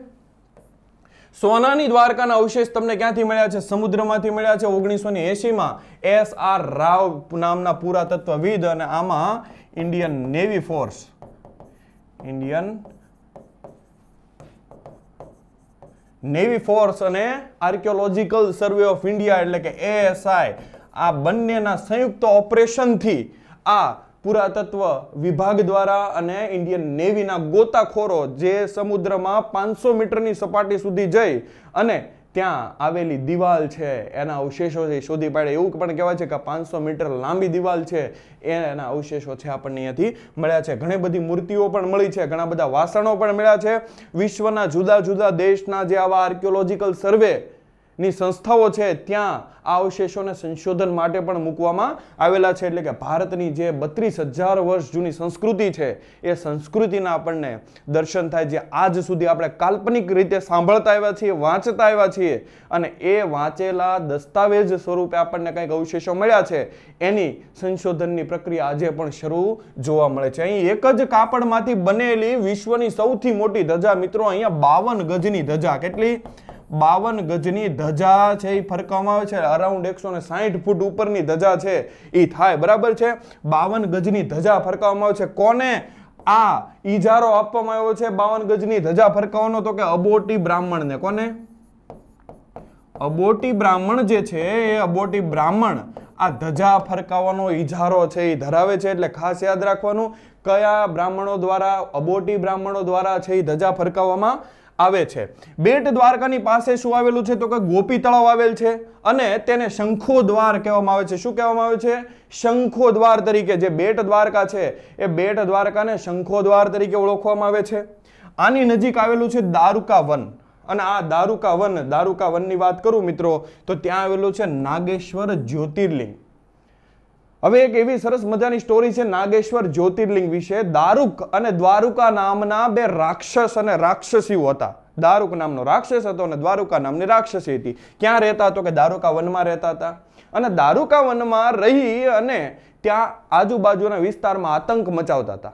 સોનાની દ્વારકાના અવશેષ તમને ક્યાંથી મળ્યા છે સમુદ્રમાંથી મળ્યા છે ઓગણીસો ને એસીમાં એસ આર રાવ નામના પુરાતત્વવિદ અને આમાં Indian navy force Indian navy force અને આર્કિયોલોજીકલ સર્વે ઓફ ઇન્ડિયા એટલે કે એએસઆઈ આ બંનેના સંયુક્ત ઓપરેશનથી આ પુરાતત્વ વિભાગ દ્વારા અને ઇન્ડિયન નેવીના ગોતાખોરો જે સમુદ્રમાં પાંચસો મીટરની સપાટી સુધી જઈ અને ત્યાં આવેલી દિવાલ છે એના અવશેષો છે શોધી પાડે એવું પણ કહેવાય છે કે પાંચસો મીટર લાંબી દિવાલ છે એના અવશેષો છે આપણને અહીંયાથી મળ્યા છે ઘણી બધી મૂર્તિઓ પણ મળી છે ઘણા બધા વાસણો પણ મળ્યા છે વિશ્વના જુદા જુદા દેશના જે આવા આર્કિયોલોજીકલ સર્વે ની સંસ્થાઓ છે ત્યાં આ અવશેષોને સંશોધન માટે પણ મૂકવામાં આવેલા છે એટલે કે ભારતની જે બત્રીસ હજાર વર્ષ જૂની સંસ્કૃતિ છે એ સંસ્કૃતિના આપણને દર્શન થાય જે આજ સુધી આપણે કાલ્પનિક રીતે સાંભળતા આવ્યા છીએ વાંચતા આવ્યા છીએ અને એ વાંચેલા દસ્તાવેજ સ્વરૂપે આપણને કંઈક અવશેષો મળ્યા છે એની સંશોધનની પ્રક્રિયા આજે પણ શરૂ જોવા મળે છે અહીં એક જ કાપડમાંથી બનેલી વિશ્વની સૌથી મોટી ધજા મિત્રો અહીંયા બાવન ગજની ધજા કેટલી બાવન ગજની ધજા છે એ ફરકવામાં આવે છે અરાઉન્ડ એકસો ને સાહીઠ ફૂટ ઉપરની ધજા છે એ થાય બરાબર છે બાવન ગજની ધજા ફરકાવવામાં આવે છે કોને આ ઈજારો આપવામાં આવ્યો છે બાવન ગજની ધજા ફરકાવવાનો તો કે અબોટી બ્રાહ્મણને કોને અબોટી બ્રાહ્મણ જે છે એ અબોટી બ્રાહ્મણ આ ધજા ફરકાવવાનો ઈજારો છે એ ધરાવે છે એટલે ખાસ યાદ રાખવાનું કયા બ્રાહ્મણો દ્વારા અબોટી બ્રાહ્મણો દ્વારા છે એ ધજા ફરકાવવામાં આવે છે બેટ દ્વારકાની પાસે શું આવેલું છે તો કે ગોપી તળાવ આવેલ છે અને તેને શંખો દ્વાર કહેવામાં આવે છે શું કહેવામાં આવે છે શંખો દ્વાર તરીકે જે બેટ દ્વારકા છે એ બેટ દ્વારકાને શંખો દ્વાર તરીકે ઓળખવામાં આવે છે આની નજીક આવેલું છે દારૂકા વન અને આ દારૂકા વન દારૂકા વનની વાત કરું મિત્રો તો ત્યાં આવેલું છે નાગેશ્વર જ્યોતિર્લિંગ હવે એક એવી સરસ મજાની સ્ટોરી છે નાગેશ્વર જ્યોતિર્લિંગ વિશે દારૂક અને દ્વારુકા નામના બે રાક્ષસ અને રાક્ષસીઓ હતા દારૂક નામનો રાક્ષસ હતો અને દ્વારુકા નામની રાક્ષસી હતી ક્યાં રહેતા હતો કે દારૂકા વનમાં રહેતા હતા અને દારૂકા વનમાં રહી અને ત્યાં આજુબાજુના વિસ્તારમાં આતંક મચાવતા હતા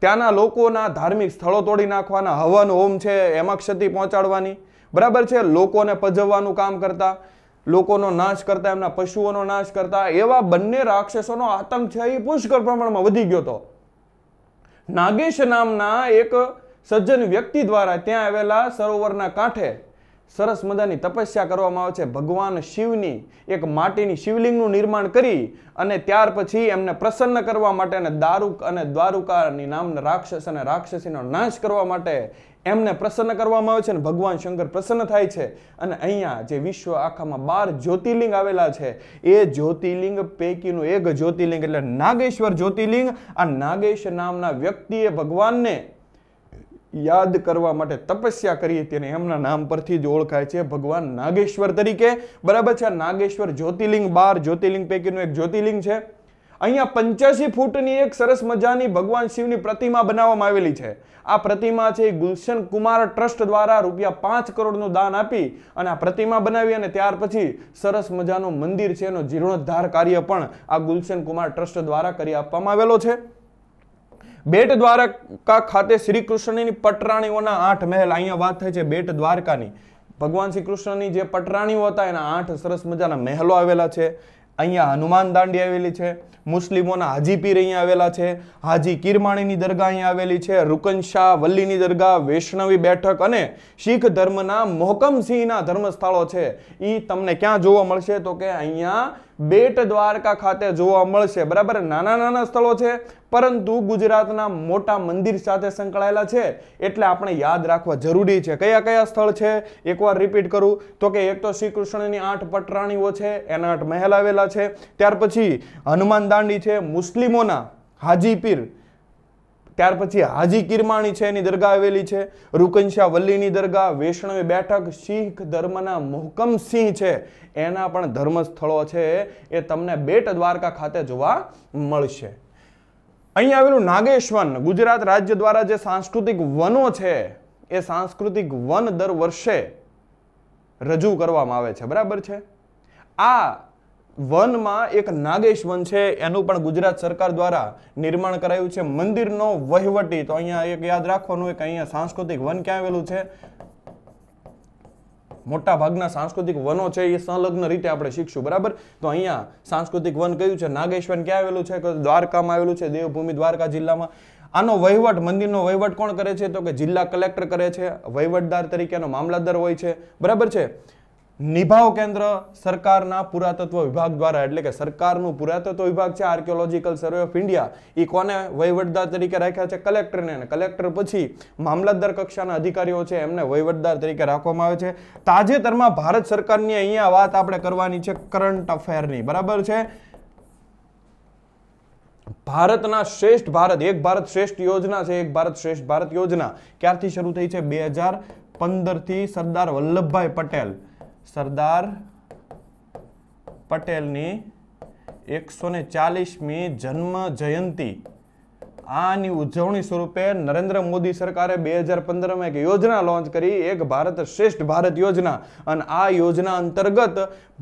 ત્યાંના લોકોના ધાર્મિક સ્થળો તોડી નાખવાના હવન હોમ છે એમાં ક્ષતિ પહોંચાડવાની બરાબર છે લોકોને પજવવાનું કામ કરતા લોકોનો નાશ કરતા એમના પશુઓનો નાશ કરતા એવા બંને રાક્ષસોનો આતંક છે એ પુષ્કળ પ્રમાણમાં વધી ગયો હતો નાગેશ નામના એક સજ્જન વ્યક્તિ દ્વારા ત્યાં આવેલા સરોવરના કાંઠે સરસ મજાની તપસ્યા કરવામાં આવે છે ભગવાન શિવની એક માટીની શિવલિંગનું નિર્માણ કરી અને ત્યાર પછી એમને પ્રસન્ન કરવા માટે અને દારૂક અને દ્વારુકાની નામના રાક્ષસ અને રાક્ષસીનો નાશ કરવા માટે એમને પ્રસન્ન કરવામાં આવે છે અને ભગવાન શંકર પ્રસન્ન થાય છે અને અહીંયા જે વિશ્વ આખામાં બાર જ્યોતિર્લિંગ આવેલા છે એ જ્યોતિર્લિંગ પૈકીનું એક જ્યોતિર્લિંગ એટલે નાગેશ્વર જ્યોતિર્લિંગ આ નાગેશ નામના વ્યક્તિએ ભગવાનને યાદ કરવા માટે તપસ્યા કરી હતી અને એમના નામ પરથી જ ઓળખાય છે ભગવાન નાગેશ્વર તરીકે બરાબર છે નાગેશ્વર જ્યોતિર્લિંગ બાર જ્યોતિર્લિંગ પૈકીનું એક જ્યોતિર્લિંગ છે અહીંયા પંચ્યાસી ફૂટની એક સરસ મજાની ભગવાન શિવની પ્રતિમા બનાવવામાં આવેલી છે આ પ્રતિમા છે ગુલશન કુમાર ટ્રસ્ટ દ્વારા રૂપિયા પાંચ કરોડનું દાન આપી અને આ પ્રતિમા બનાવી અને ત્યાર પછી સરસ મજાનું મંદિર છે એનો જીર્ણોદ્ધાર કાર્ય પણ આ ગુલશન કુમાર ટ્રસ્ટ દ્વારા કરી આપવામાં આવેલો છે બેટ દ્વારકા ખાતે શ્રી કૃષ્ણની પટરાણીઓના આઠ મહેલ અહીંયા વાત થાય છે બેટ દ્વારકાની ભગવાન શ્રી કૃષ્ણની જે પટરાણીઓ હતા એના આઠ સરસ મજાના મહેલો આવેલા છે અહીંયા હનુમાન દાંડી આવેલી છે મુસ્લિમોના હાજીપીર અહીંયા આવેલા છે હાજી કિરમાણીની દરગાહ અહીંયા આવેલી છે રુકન શાહ વલ્લીની દરગાહ વૈષ્ણવી બેઠક અને શીખ ધર્મના મોહકમસિંહના ધર્મસ્થળો છે એ તમને ક્યાં જોવા મળશે તો કે અહીંયા બેટ દ્વારકા ખાતે જોવા મળશે બરાબર નાના નાના સ્થળો છે પરંતુ ગુજરાતના મોટા મંદિર સાથે સંકળાયેલા છે એટલે આપણે યાદ રાખવા જરૂરી છે કયા કયા સ્થળ છે એકવાર રિપીટ કરું તો કે એક તો શ્રી કૃષ્ણની આઠ પટરાણીઓ છે એના આઠ મહેલ આવેલા છે ત્યાર પછી હનુમાન દાંડી છે મુસ્લિમોના હાજી પીર ત્યાર પછી હાજી કિરમાણી છે એની દરગાહ આવેલી છે રૂકનશાહ વલ્લીની દરગાહ વૈષ્ણવી બેઠક શીખ ધર્મના મોહકમ સિંહ છે એના પણ ધર્મ સ્થળો છે એ તમને બેટ દ્વારકા ખાતે જોવા મળશે અહીં આવેલું નાગેશ્વન ગુજરાત રાજ્ય દ્વારા જે સાંસ્કૃતિક વનો છે એ સાંસ્કૃતિક વન દર વર્ષે રજૂ કરવામાં આવે છે બરાબર છે આ વનમાં એક નાગેશ વન છે એનું પણ ગુજરાત સરકાર દ્વારા નિર્માણ કરાયું છે મંદિરનો વહીવટી તો અહીંયા એક યાદ રાખવાનું કે અહીંયા સાંસ્કૃતિક વન ક્યાં આવેલું છે મોટા ભાગના સાંસ્કૃતિક વનો છે એ સંલગ્ન રીતે આપણે શીખશું બરાબર તો અહીંયા સાંસ્કૃતિક વન કયું છે નાગેશ્વર ક્યાં આવેલું છે દ્વારકામાં આવેલું છે દેવભૂમિ દ્વારકા જિલ્લામાં આનો વહીવટ મંદિરનો વહીવટ કોણ કરે છે તો કે જિલ્લા કલેક્ટર કરે છે વહીવટદાર તરીકેનો મામલતદાર હોય છે બરાબર છે નિભાવ કેન્દ્ર સરકારના પુરાતત્વ વિભાગ દ્વારા એટલે કે સરકારનું પુરાતત્વ વિભાગ છે આર્કિયોલોજીકલ સર્વે ઓફ ઇન્ડિયા એ કોને વહીવટદાર તરીકે રાખ્યા છે કલેક્ટરને કલેક્ટર પછી મામલતદાર કક્ષાના અધિકારીઓ છે એમને વહીવટદાર તરીકે રાખવામાં આવે છે તાજેતરમાં ભારત સરકારની અહીંયા વાત આપણે કરવાની છે કરંટ અફેરની બરાબર છે ભારતના શ્રેષ્ઠ ભારત એક ભારત શ્રેષ્ઠ યોજના છે એક ભારત શ્રેષ્ઠ ભારત યોજના ક્યારથી શરૂ થઈ છે બે હજાર પંદરથી સરદાર વલ્લભભાઈ પટેલ સરદાર પટેલની એકસો ને ચાલીસમી જન્મ જયંતિ આની ઉજવણી સ્વરૂપે નરેન્દ્ર મોદી સરકારે બે હજાર પંદરમાં એક યોજના લોન્ચ કરી એક ભારત શ્રેષ્ઠ ભારત યોજના અને આ યોજના અંતર્ગત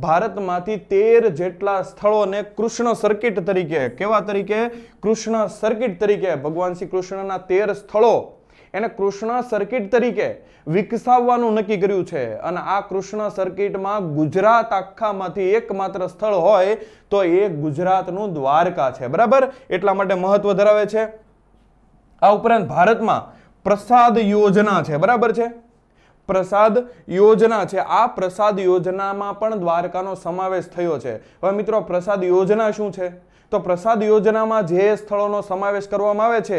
ભારતમાંથી તેર જેટલા સ્થળોને કૃષ્ણ સર્કિટ તરીકે કેવા તરીકે કૃષ્ણ સર્કિટ તરીકે ભગવાન શ્રી કૃષ્ણના તેર સ્થળો એને કૃષ્ણ સર્કિટ તરીકે વિકસાવવાનું નક્કી કર્યું છે અને આ કૃષ્ણ સર્કિટમાં ગુજરાત આખામાંથી એકમાત્ર સ્થળ હોય તો એ ગુજરાતનું દ્વારકા છે બરાબર એટલા માટે મહત્વ ધરાવે છે આ ઉપરાંત ભારતમાં પ્રસાદ યોજના છે બરાબર છે પ્રસાદ યોજના છે આ પ્રસાદ યોજનામાં પણ દ્વારકાનો સમાવેશ થયો છે હવે મિત્રો પ્રસાદ યોજના શું છે તો પ્રસાદ યોજનામાં જે સ્થળોનો સમાવેશ કરવામાં આવે છે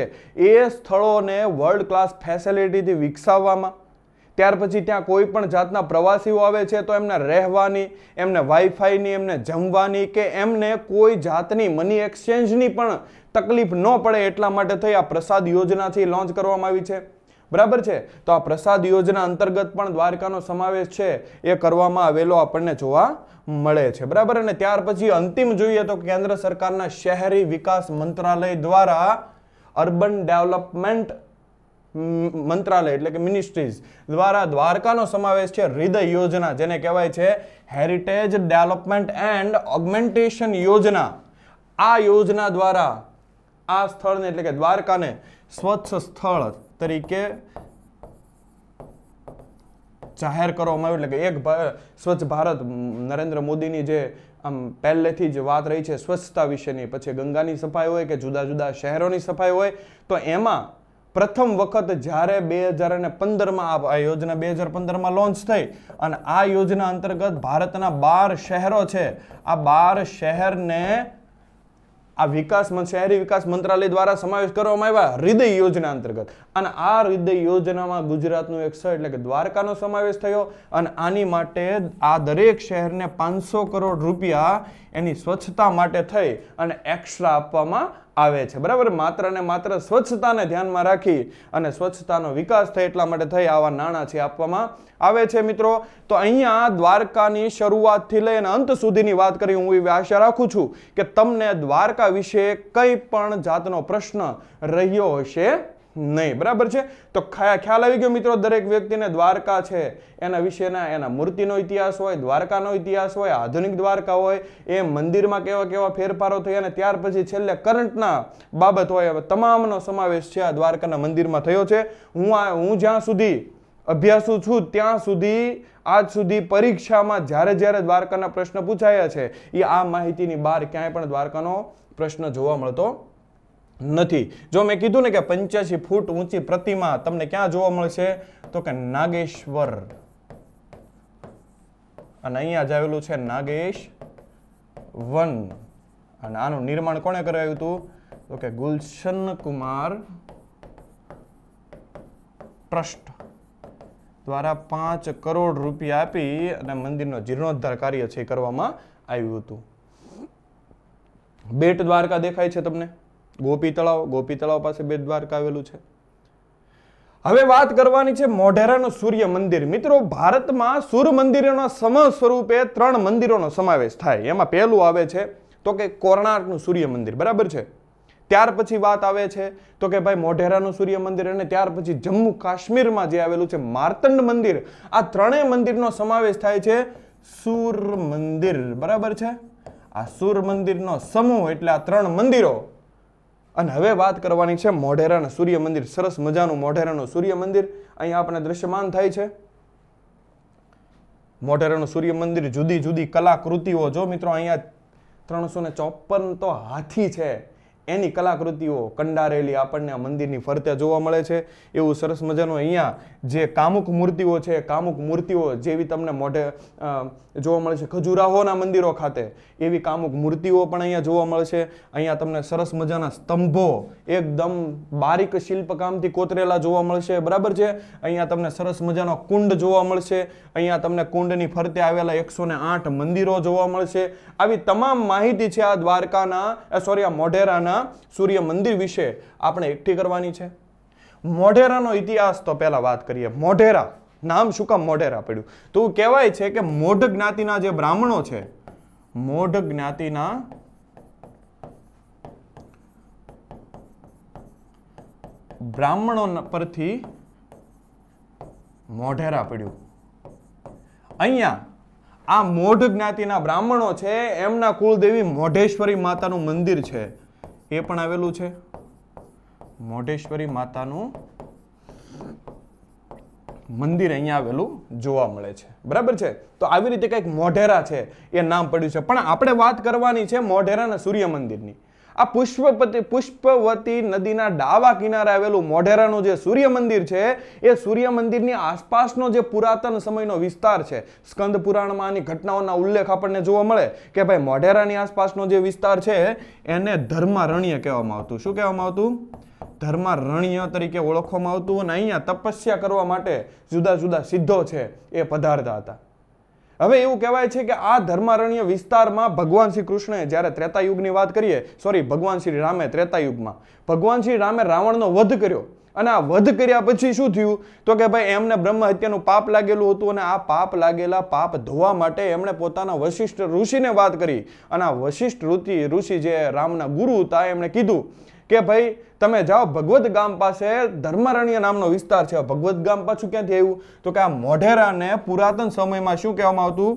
એ સ્થળોને વર્લ્ડ ક્લાસ ફેસિલિટીથી વિકસાવવામાં ત્યાર પછી ત્યાં કોઈ પણ જાતના પ્રવાસીઓ આવે છે તો એમને રહેવાની એમને વાઈફાઈની એમને જમવાની કે એમને કોઈ જાતની મની એક્સચેન્જની પણ તકલીફ ન પડે એટલા માટે થઈ આ પ્રસાદ યોજનાથી લોન્ચ કરવામાં આવી છે બરાબર છે તો આ પ્રસાદ યોજના અંતર્ગત પણ દ્વારકાનો સમાવેશ છે એ કરવામાં આવેલો આપણને જોવા મળે છે બરાબર અને ત્યાર પછી અંતિમ જોઈએ તો કેન્દ્ર સરકારના શહેરી વિકાસ મંત્રાલય દ્વારા અર્બન ડેવલપમેન્ટ મંત્રાલય એટલે કે મિનિસ્ટ્રીઝ દ્વારા દ્વારકાનો સમાવેશ છે હૃદય યોજના જેને કહેવાય છે હેરિટેજ ડેવલપમેન્ટ એન્ડ ઓગમેન્ટેશન યોજના આ યોજના દ્વારા આ સ્થળને એટલે કે દ્વારકાને સ્વચ્છ સ્થળ તરીકે જાહેર કરવામાં આવ્યું એટલે કે એક સ્વચ્છ ભારત નરેન્દ્ર મોદીની જે આમ પહેલેથી જ વાત રહી છે સ્વચ્છતા વિશેની પછી ગંગાની સફાઈ હોય કે જુદા જુદા શહેરોની સફાઈ હોય તો એમાં પ્રથમ વખત જ્યારે બે હજાર અને પંદરમાં આ યોજના બે હજાર પંદરમાં લોન્ચ થઈ અને આ યોજના અંતર્ગત ભારતના બાર શહેરો છે આ બાર શહેરને આ વિકાસ શહેરી વિકાસ મંત્રાલય દ્વારા સમાવેશ કરવામાં આવ્યા હૃદય યોજના અંતર્ગત અને આ હૃદય યોજનામાં ગુજરાતનું એકસો એટલે કે દ્વારકાનો સમાવેશ થયો અને આની માટે આ દરેક શહેરને પાંચસો કરોડ રૂપિયા એની સ્વચ્છતા માટે થઈ અને એક્સ્ટ્રા આપવામાં આવે છે બરાબર માત્ર ને માત્ર સ્વચ્છતાને ધ્યાનમાં રાખી અને સ્વચ્છતાનો વિકાસ થાય એટલા માટે થઈ આવા નાણાં છે આપવામાં આવે છે મિત્રો તો અહીંયા દ્વારકાની શરૂઆતથી લઈને અંત સુધીની વાત કરી હું એવી આશા રાખું છું કે તમને દ્વારકા વિશે કંઈ પણ જાતનો પ્રશ્ન રહ્યો હશે નહીં બરાબર છે તો ખ્યાલ આવી ગયો મિત્રો દરેક વ્યક્તિને દ્વારકા છે એના વિશેના એના મૂર્તિનો ઇતિહાસ હોય દ્વારકાનો ઇતિહાસ હોય આધુનિક દ્વારકા હોય એ મંદિરમાં કેવા કેવા ફેરફારો થયા અને ત્યાર પછી છેલ્લે કરંટના બાબત હોય તમામનો સમાવેશ છે આ દ્વારકાના મંદિરમાં થયો છે હું આ હું જ્યાં સુધી અભ્યાસું છું ત્યાં સુધી આજ સુધી પરીક્ષામાં જ્યારે જ્યારે દ્વારકાના પ્રશ્ન પૂછાયા છે એ આ માહિતીની બહાર ક્યાંય પણ દ્વારકાનો પ્રશ્ન જોવા મળતો નથી જો મેં કીધું ને કે પંચ્યાસી ફૂટ ઊંચી પ્રતિમા તમને ક્યાં જોવા મળશે તો કે નાગેશ્વર અને અહીંયા જ આવેલું છે નાગેશ વન અને આનું નિર્માણ કોણે કરાયું હતું તો કે ગુલશન કુમાર ટ્રસ્ટ દ્વારા પાંચ કરોડ રૂપિયા આપી અને મંદિરનો જીર્ણોદ્ધાર કાર્ય છે કરવામાં આવ્યું હતું બેટ દ્વારકા દેખાય છે તમને ગોપી તળાવ ગોપી તળાવ પાસે બે દ્વારકા આવેલું છે હવે વાત કરવાની છે મોઢેરાનું સૂર્ય મંદિર મિત્રો ભારતમાં સૂર્ય મંદિરોના સમ સ્વરૂપે ત્રણ મંદિરોનો સમાવેશ થાય એમાં પહેલું આવે છે તો કે કોર્ણાર્કનું સૂર્ય મંદિર બરાબર છે ત્યાર પછી વાત આવે છે તો કે ભાઈ મોઢેરાનું સૂર્ય મંદિર અને ત્યાર પછી જમ્મુ કાશ્મીરમાં જે આવેલું છે માર્તંડ મંદિર આ ત્રણેય મંદિરનો સમાવેશ થાય છે સૂર મંદિર બરાબર છે આ સૂર મંદિરનો સમૂહ એટલે આ ત્રણ મંદિરો અને હવે વાત કરવાની છે મોઢેરાના સૂર્ય મંદિર સરસ મજાનું મોઢેરાનું સૂર્ય મંદિર અહીં આપણે દ્રશ્યમાન થાય છે મોઢેરાનું સૂર્ય મંદિર જુદી જુદી કલાકૃતિઓ જો મિત્રો અહીંયા ત્રણસો ને ચોપન તો હાથી છે એની કલાકૃતિઓ કંડારેલી આપણને આ મંદિરની ફરતે જોવા મળે છે એવું સરસ મજાનું અહીંયા જે કામુક મૂર્તિઓ છે કામુક મૂર્તિઓ જેવી તમને મોઢે જોવા મળે છે ખજુરાહોના મંદિરો ખાતે એવી કામુક મૂર્તિઓ પણ અહીંયા જોવા મળે છે અહીંયા તમને સરસ મજાના સ્તંભો એકદમ બારીક શિલ્પકામથી કોતરેલા જોવા મળશે બરાબર છે અહીંયા તમને સરસ મજાનો કુંડ જોવા મળશે અહીંયા તમને કુંડની ફરતે આવેલા એકસો મંદિરો જોવા મળશે આવી તમામ માહિતી છે આ દ્વારકાના સોરી આ મોઢેરાના સૂર્ય મંદિર વિશે આપણે એકઠી કરવાની છે મોઢેરાનો ઇતિહાસ તો પહેલાં વાત કરીએ મોઢેરા નામ શું કામ મોઢેરા પડ્યું તો કહેવાય છે કે મોઢ જ્ઞાતિના જે બ્રાહ્મણો છે મોઢ જ્ઞાતિના બ્રાહ્મણો પરથી મોઢેરા પડ્યું અહીંયા આ મોઢ જ્ઞાતિના બ્રાહ્મણો છે એમના કુળદેવી મોઢેશ્વરી માતાનું મંદિર છે એ પણ આવેલું છે મોઢેશ્વરી માતાનું મંદિર અહીંયા આવેલું જોવા મળે છે બરાબર છે તો આવી રીતે કંઈક મોઢેરા છે એ નામ પડ્યું છે પણ આપણે વાત કરવાની છે મોઢેરા અને સૂર્ય મંદિરની આ પુષ્પપતિ પુષ્પવતી નદીના ડાવા કિનારે આવેલું મોઢેરાનું જે સૂર્ય મંદિર છે એ સૂર્ય મંદિરની આસપાસનો જે પુરાતન સમયનો વિસ્તાર છે સ્કંદ પુરાણમાં આની ઘટનાઓના ઉલ્લેખ આપણને જોવા મળે કે ભાઈ મોઢેરાની આસપાસનો જે વિસ્તાર છે એને ધર્મારણ્ય કહેવામાં આવતું શું કહેવામાં આવતું ધર્મારણ્ય તરીકે ઓળખવામાં આવતું અને અહીંયા તપસ્યા કરવા માટે જુદા જુદા સિદ્ધો છે એ પધારતા હતા હવે એવું કહેવાય છે કે આ ધર્મારણ્ય વિસ્તારમાં ભગવાન શ્રી કૃષ્ણએ જ્યારે ત્રેતાયુગની વાત કરીએ સોરી ભગવાન શ્રી રામે ત્રેતાયુગમાં ભગવાન શ્રી રામે રાવણનો વધ કર્યો અને આ વધ કર્યા પછી શું થયું તો કે ભાઈ એમને બ્રહ્મ હત્યાનું પાપ લાગેલું હતું અને આ પાપ લાગેલા પાપ ધોવા માટે એમણે પોતાના વશિષ્ઠ ઋષિને વાત કરી અને આ વશિષ્ઠ ઋતિ ઋષિ જે રામના ગુરુ હતા એમણે કીધું કે ભાઈ તમે જાઓ ભગવદ ગામ પાસે ધર્મરણ્ય નામનો વિસ્તાર છે ભગવદ ગામ પાછું ક્યાંથી આવ્યું તો કે આ મોઢેરાને પુરાતન સમયમાં શું કહેવામાં આવતું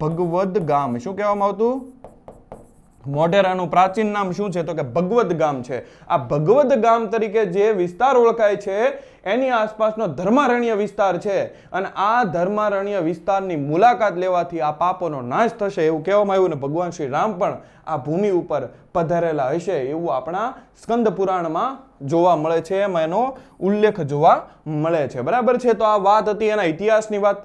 ભગવદ ગામ શું કહેવામાં આવતું મોઢેરાનું પ્રાચીન નામ શું છે તો કે ભગવદ ગામ છે આ ભગવદ ગામ તરીકે જે વિસ્તાર ઓળખાય છે એની આસપાસનો ધર્મારણ્ય વિસ્તાર છે અને આ ધર્મારણ્ય વિસ્તારની મુલાકાત લેવાથી આ પાપોનો નાશ થશે એવું કહેવામાં આવ્યું ને ભગવાન શ્રી રામ પણ આ ભૂમિ ઉપર પધારેલા હશે એવું આપણા સ્કંદ પુરાણમાં જોવા મળે છે એમાં એનો ઉલ્લેખ જોવા મળે છે બરાબર છે તો આ વાત હતી એના ઇતિહાસની વાત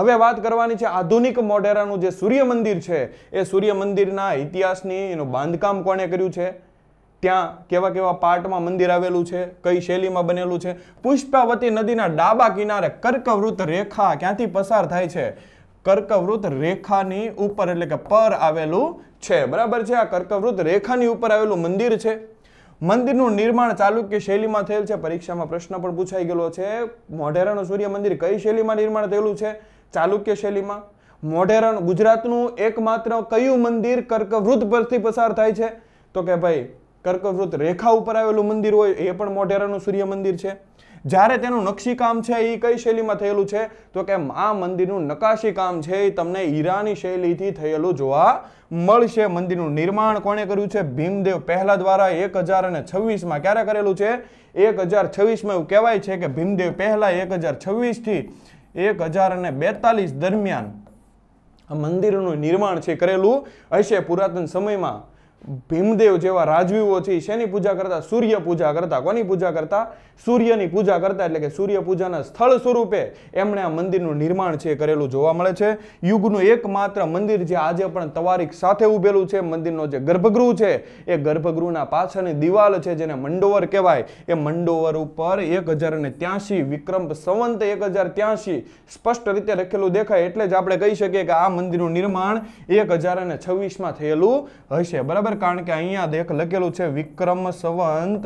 હવે વાત કરવાની છે આધુનિક મોઢેરાનું જે સૂર્ય મંદિર છે એ સૂર્ય મંદિરના ઇતિહાસની એનું બાંધકામ કોણે કર્યું છે ત્યાં કેવા કેવા પાર્ટમાં મંદિર આવેલું છે કઈ શૈલીમાં બનેલું છે પુષ્પાવતી નદીના ડાબા કિનારે કર્કવૃત રેખા ક્યાંથી પસાર થાય છે કર્કવૃત રેખાની ઉપર એટલે કે પર આવેલું છે બરાબર છે આ કર્કવૃત રેખાની ઉપર આવેલું મંદિર છે મંદિરનું નિર્માણ ચાલુક્ય શૈલીમાં થયેલ છે પરીક્ષામાં પ્રશ્ન પણ પૂછાઈ ગયેલો છે મોઢેરાનું સૂર્ય મંદિર કઈ શૈલીમાં નિર્માણ થયેલું છે ચાલુક્ય શૈલીમાં મોઢેરાનું ગુજરાતનું એકમાત્ર કયું મંદિર કર્કવૃત પરથી પસાર થાય છે તો કે ભાઈ કર્કવૃત રેખા ઉપર આવેલું મંદિર હોય એ પણ મોઢેરાનું સૂર્ય મંદિર છે જ્યારે તેનું નકશીકામ છે એ કઈ શૈલીમાં થયેલું છે તો કે આ મંદિરનું નકાશી કામ છે એ તમને ઈરાની શૈલીથી થયેલું જોવા મળશે મંદિરનું નિર્માણ કોણે કર્યું છે ભીમદેવ પહેલા દ્વારા એક હજાર અને છવ્વીસમાં ક્યારે કરેલું છે એક હજાર છવ્વીસમાં એવું કહેવાય છે કે ભીમદેવ પહેલા એક હજાર છવ્વીસથી એક હજાર અને બેતાલીસ દરમિયાન મંદિરનું નિર્માણ છે કરેલું હશે પુરાતન સમયમાં ભીમદેવ જેવા રાજવીઓ છે શેની પૂજા કરતા સૂર્ય પૂજા કરતા કોની પૂજા કરતા સૂર્યની પૂજા કરતા એટલે કે સૂર્ય પૂજાના સ્થળ સ્વરૂપે એમણે આ મંદિરનું નિર્માણ છે કરેલું જોવા મળે છે યુગનું એકમાત્ર મંદિર જે આજે પણ તવારીખ સાથે ઉભેલું છે મંદિરનો જે ગર્ભગૃહ છે એ ગર્ભગૃહના પાછળની દિવાલ છે જેને મંડોવર કહેવાય એ મંડોવર ઉપર એક હજાર ને ત્યાંશી વિક્રમ સંવંત એક હજાર ત્યાંશી સ્પષ્ટ રીતે લખેલું દેખાય એટલે જ આપણે કહી શકીએ કે આ મંદિરનું નિર્માણ એક હજાર અને છવ્વીસમાં થયેલું હશે બરાબર બરાબર કારણ કે અહીંયા દેખ લખેલું છે વિક્રમ સંવંત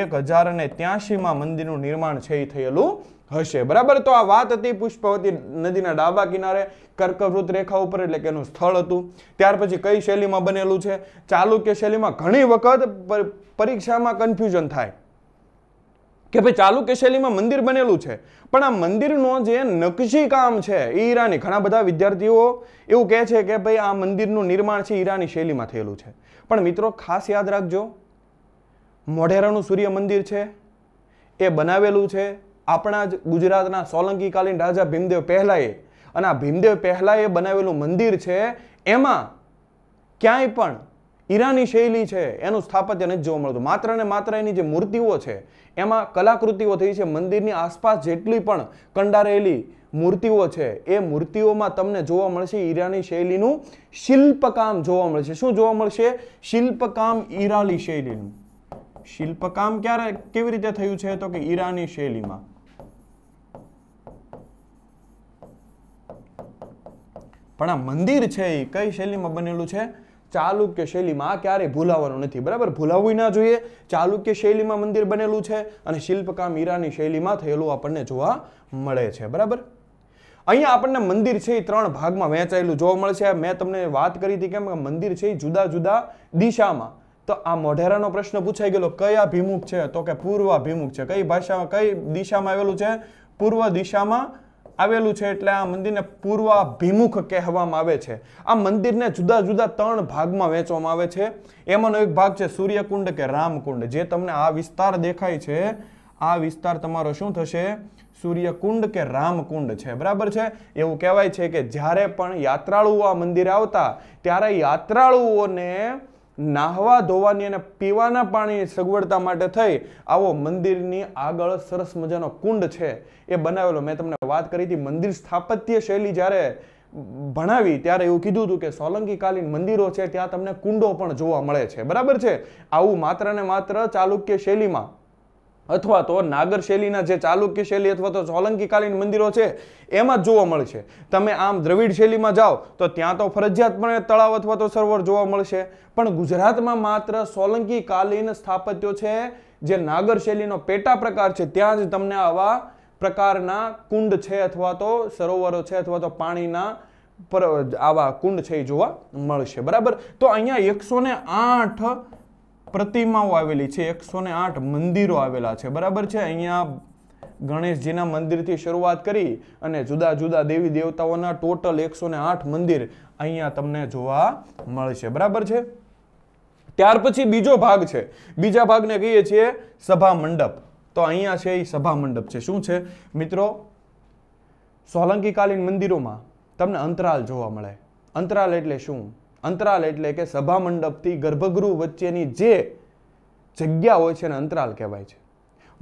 એક હજાર ને ત્યાસીમાં મંદિરનું નિર્માણ છે એ થયેલું હશે બરાબર તો આ વાત હતી પુષ્પાવતી નદીના ડાબા કિનારે કર્કવૃત રેખા ઉપર એટલે કે એનું સ્થળ હતું ત્યાર પછી કઈ શૈલીમાં બનેલું છે ચાલુક્ય શૈલીમાં ઘણી વખત પરીક્ષામાં કન્ફ્યુઝન થાય કે ભાઈ ચાલુક્ય શૈલીમાં મંદિર બનેલું છે પણ આ મંદિરનો જે નકશી કામ છે એ ઈરાની ઘણા બધા વિદ્યાર્થીઓ એવું કહે છે કે ભાઈ આ મંદિરનું નિર્માણ છે ઈરાની શૈલીમાં થયેલું છે પણ મિત્રો ખાસ યાદ રાખજો મોઢેરાનું સૂર્ય મંદિર છે એ બનાવેલું છે આપણા જ ગુજરાતના સોલંકીકાલીન રાજા ભીમદેવ પહેલાંએ અને આ ભીમદેવ પહેલાંએ બનાવેલું મંદિર છે એમાં ક્યાંય પણ ઈરાની શૈલી છે એનું સ્થાપત્ય નથી જોવા મળતું માત્ર ને માત્ર એની જે મૂર્તિઓ છે એમાં કલાકૃતિઓ થઈ છે મંદિરની આસપાસ જેટલી પણ કંડારેલી મૂર્તિઓ છે એ મૂર્તિઓમાં તમને જોવા મળશે ઈરાની શૈલીનું શિલ્પકામ જોવા મળશે શું જોવા મળશે શિલ્પકામ ઈરાની શૈલીનું શિલ્પકામ ક્યારે કેવી રીતે થયું છે તો કે ઈરાની શૈલીમાં પણ આ મંદિર છે એ કઈ શૈલીમાં બનેલું છે ચાલુક્ય શૈલીમાં આ ક્યારેય ભૂલાવાનું નથી બરાબર ભૂલાવવું ના જોઈએ ચાલુક્ય શૈલીમાં મંદિર બનેલું છે અને શિલ્પકામ ઈરાની શૈલીમાં થયેલું આપણને જોવા મળે છે બરાબર અહીંયા આપણને મંદિર છે એ ત્રણ ભાગમાં વહેંચાયેલું જોવા મળશે મેં તમને વાત કરી હતી કે મંદિર છે એ જુદા જુદા દિશામાં તો આ મોઢેરાનો પ્રશ્ન પૂછાઈ ગયેલો કયા અભિમુખ છે તો કે પૂર્વાભિમુખ છે કઈ ભાષામાં કઈ દિશામાં આવેલું છે પૂર્વ દિશામાં આવેલું છે એટલે આ મંદિરને પૂર્વાભિમુખ કહેવામાં આવે છે આ મંદિરને જુદા જુદા ત્રણ ભાગમાં વહેંચવામાં આવે છે એમાંનો એક ભાગ છે સૂર્યકુંડ કે રામકુંડ જે તમને આ વિસ્તાર દેખાય છે આ વિસ્તાર તમારો શું થશે સૂર્યકુંડ કે રામકુંડ છે બરાબર છે એવું કહેવાય છે કે જ્યારે પણ યાત્રાળુઓ આ મંદિરે આવતા ત્યારે યાત્રાળુઓને નાહવા ધોવાની અને પીવાના પાણીની સગવડતા માટે થઈ આવો મંદિરની આગળ સરસ મજાનો કુંડ છે એ બનાવેલો મેં તમને વાત કરી હતી મંદિર સ્થાપત્ય શૈલી જ્યારે ભણાવી ત્યારે એવું કીધું હતું કે સોલંકીકાલીન મંદિરો છે ત્યાં તમને કુંડો પણ જોવા મળે છે બરાબર છે આવું માત્ર ને માત્ર ચાલુક્ય શૈલીમાં અથવા તો નાગર શૈલીના જે ચાલુક્ય શૈલી અથવા તો સોલંકીકાલીન મંદિરો છે એમાં જ જોવા મળશે તમે આમ દ્રવિડ શૈલીમાં જાઓ તો ત્યાં તો ફરજિયાતપણે તળાવ અથવા તો સરોવર જોવા મળશે પણ ગુજરાતમાં માત્ર સોલંકીકાલીન સ્થાપત્યો છે જે નાગર શૈલીનો પેટા પ્રકાર છે ત્યાં જ તમને આવા પ્રકારના કુંડ છે અથવા તો સરોવરો છે અથવા તો પાણીના પર આવા કુંડ છે એ જોવા મળશે બરાબર તો અહીંયા એકસો ને આઠ પ્રતિમાઓ આવેલી છે એકસો ને આઠ મંદિરો આવેલા છે બરાબર છે અહીંયા ગણેશજીના મંદિરથી શરૂઆત કરી અને જુદા જુદા દેવી દેવતાઓના ટોટલ એકસો ને આઠ મંદિર અહીંયા તમને જોવા મળશે બરાબર છે ત્યાર પછી બીજો ભાગ છે બીજા ભાગને કહીએ છીએ સભા મંડપ તો અહીંયા છે એ સભા મંડપ છે શું છે મિત્રો સોલંકીકાલીન મંદિરોમાં તમને અંતરાલ જોવા મળે અંતરાલ એટલે શું અંતરાલ એટલે કે સભા મંડપથી ગર્ભગૃહ વચ્ચેની જે જગ્યા હોય છે એને અંતરાલ કહેવાય છે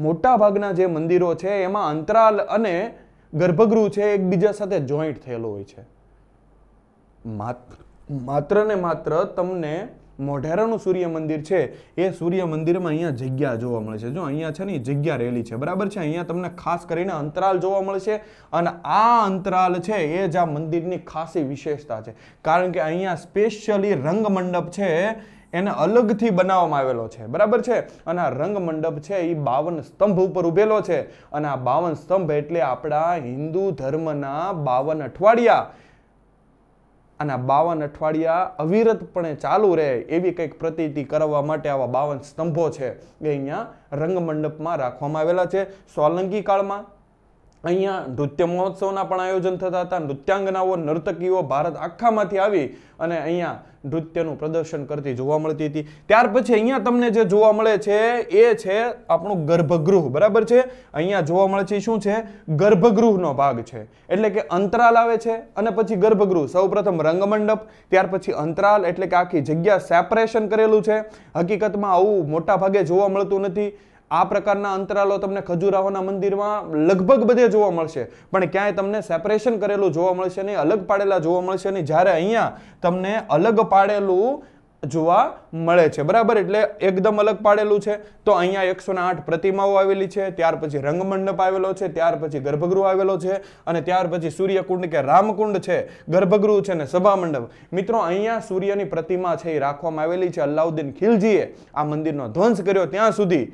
મોટાભાગના જે મંદિરો છે એમાં અંતરાલ અને ગર્ભગૃહ છે એકબીજા સાથે જોઈન્ટ થયેલું હોય છે માત્ર ને માત્ર તમને મોઢેરાનું સૂર્ય મંદિર છે એ સૂર્ય મંદિરમાં અહીંયા જગ્યા જોવા મળે છે જો અહીંયા છે ને જગ્યા રહેલી છે બરાબર છે અહીંયા તમને ખાસ કરીને અંતરાલ જોવા મળે છે અને આ અંતરાલ છે એ જ આ મંદિરની ખાસી વિશેષતા છે કારણ કે અહીંયા સ્પેશિયલી રંગમંડપ છે એને અલગથી બનાવવામાં આવેલો છે બરાબર છે અને આ રંગમંડપ છે એ બાવન સ્તંભ ઉપર ઉભેલો છે અને આ બાવન સ્તંભ એટલે આપણા હિન્દુ ધર્મના બાવન અઠવાડિયા આના બાવન અઠવાડિયા અવિરતપણે ચાલુ રહે એવી કંઈક પ્રતિતિ કરવા માટે આવા બાવન સ્તંભો છે એ અહીંયા રંગમંડપમાં રાખવામાં આવેલા છે સોલંકી કાળમાં અહીંયા નૃત્ય મહોત્સવના પણ આયોજન થતા હતા નૃત્યાંગનાઓ નર્તકીઓ ભારત આખામાંથી આવી અને અહીંયા નૃત્યનું પ્રદર્શન કરતી જોવા મળતી હતી ત્યાર પછી અહીંયા તમને જે જોવા મળે છે એ છે આપણું ગર્ભગૃહ બરાબર છે અહીંયા જોવા મળે છે શું છે ગર્ભગૃહનો ભાગ છે એટલે કે અંતરાલ આવે છે અને પછી ગર્ભગૃહ સૌપ્રથમ રંગમંડપ ત્યાર પછી અંતરાલ એટલે કે આખી જગ્યા સેપરેશન કરેલું છે હકીકતમાં આવું મોટા ભાગે જોવા મળતું નથી આ પ્રકારના અંતરાલો તમને ખજુરાહોના મંદિરમાં લગભગ બધે જોવા મળશે પણ ક્યાંય તમને સેપરેશન કરેલું જોવા મળશે નહીં અલગ પાડેલા જોવા મળશે નહીં જ્યારે અહીંયા તમને અલગ પાડેલું જોવા મળે છે બરાબર એટલે એકદમ અલગ પાડેલું છે તો અહીંયા એકસો આઠ પ્રતિમાઓ આવેલી છે ત્યાર પછી રંગમંડપ આવેલો છે ત્યાર પછી ગર્ભગૃહ આવેલો છે અને ત્યાર પછી સૂર્યકુંડ કે રામકુંડ છે ગર્ભગૃહ છે ને સભામંડપ મિત્રો અહીંયા સૂર્યની પ્રતિમા છે એ રાખવામાં આવેલી છે અલ્લાઉદ્દીન ખિલજીએ આ મંદિરનો ધ્વંસ કર્યો ત્યાં સુધી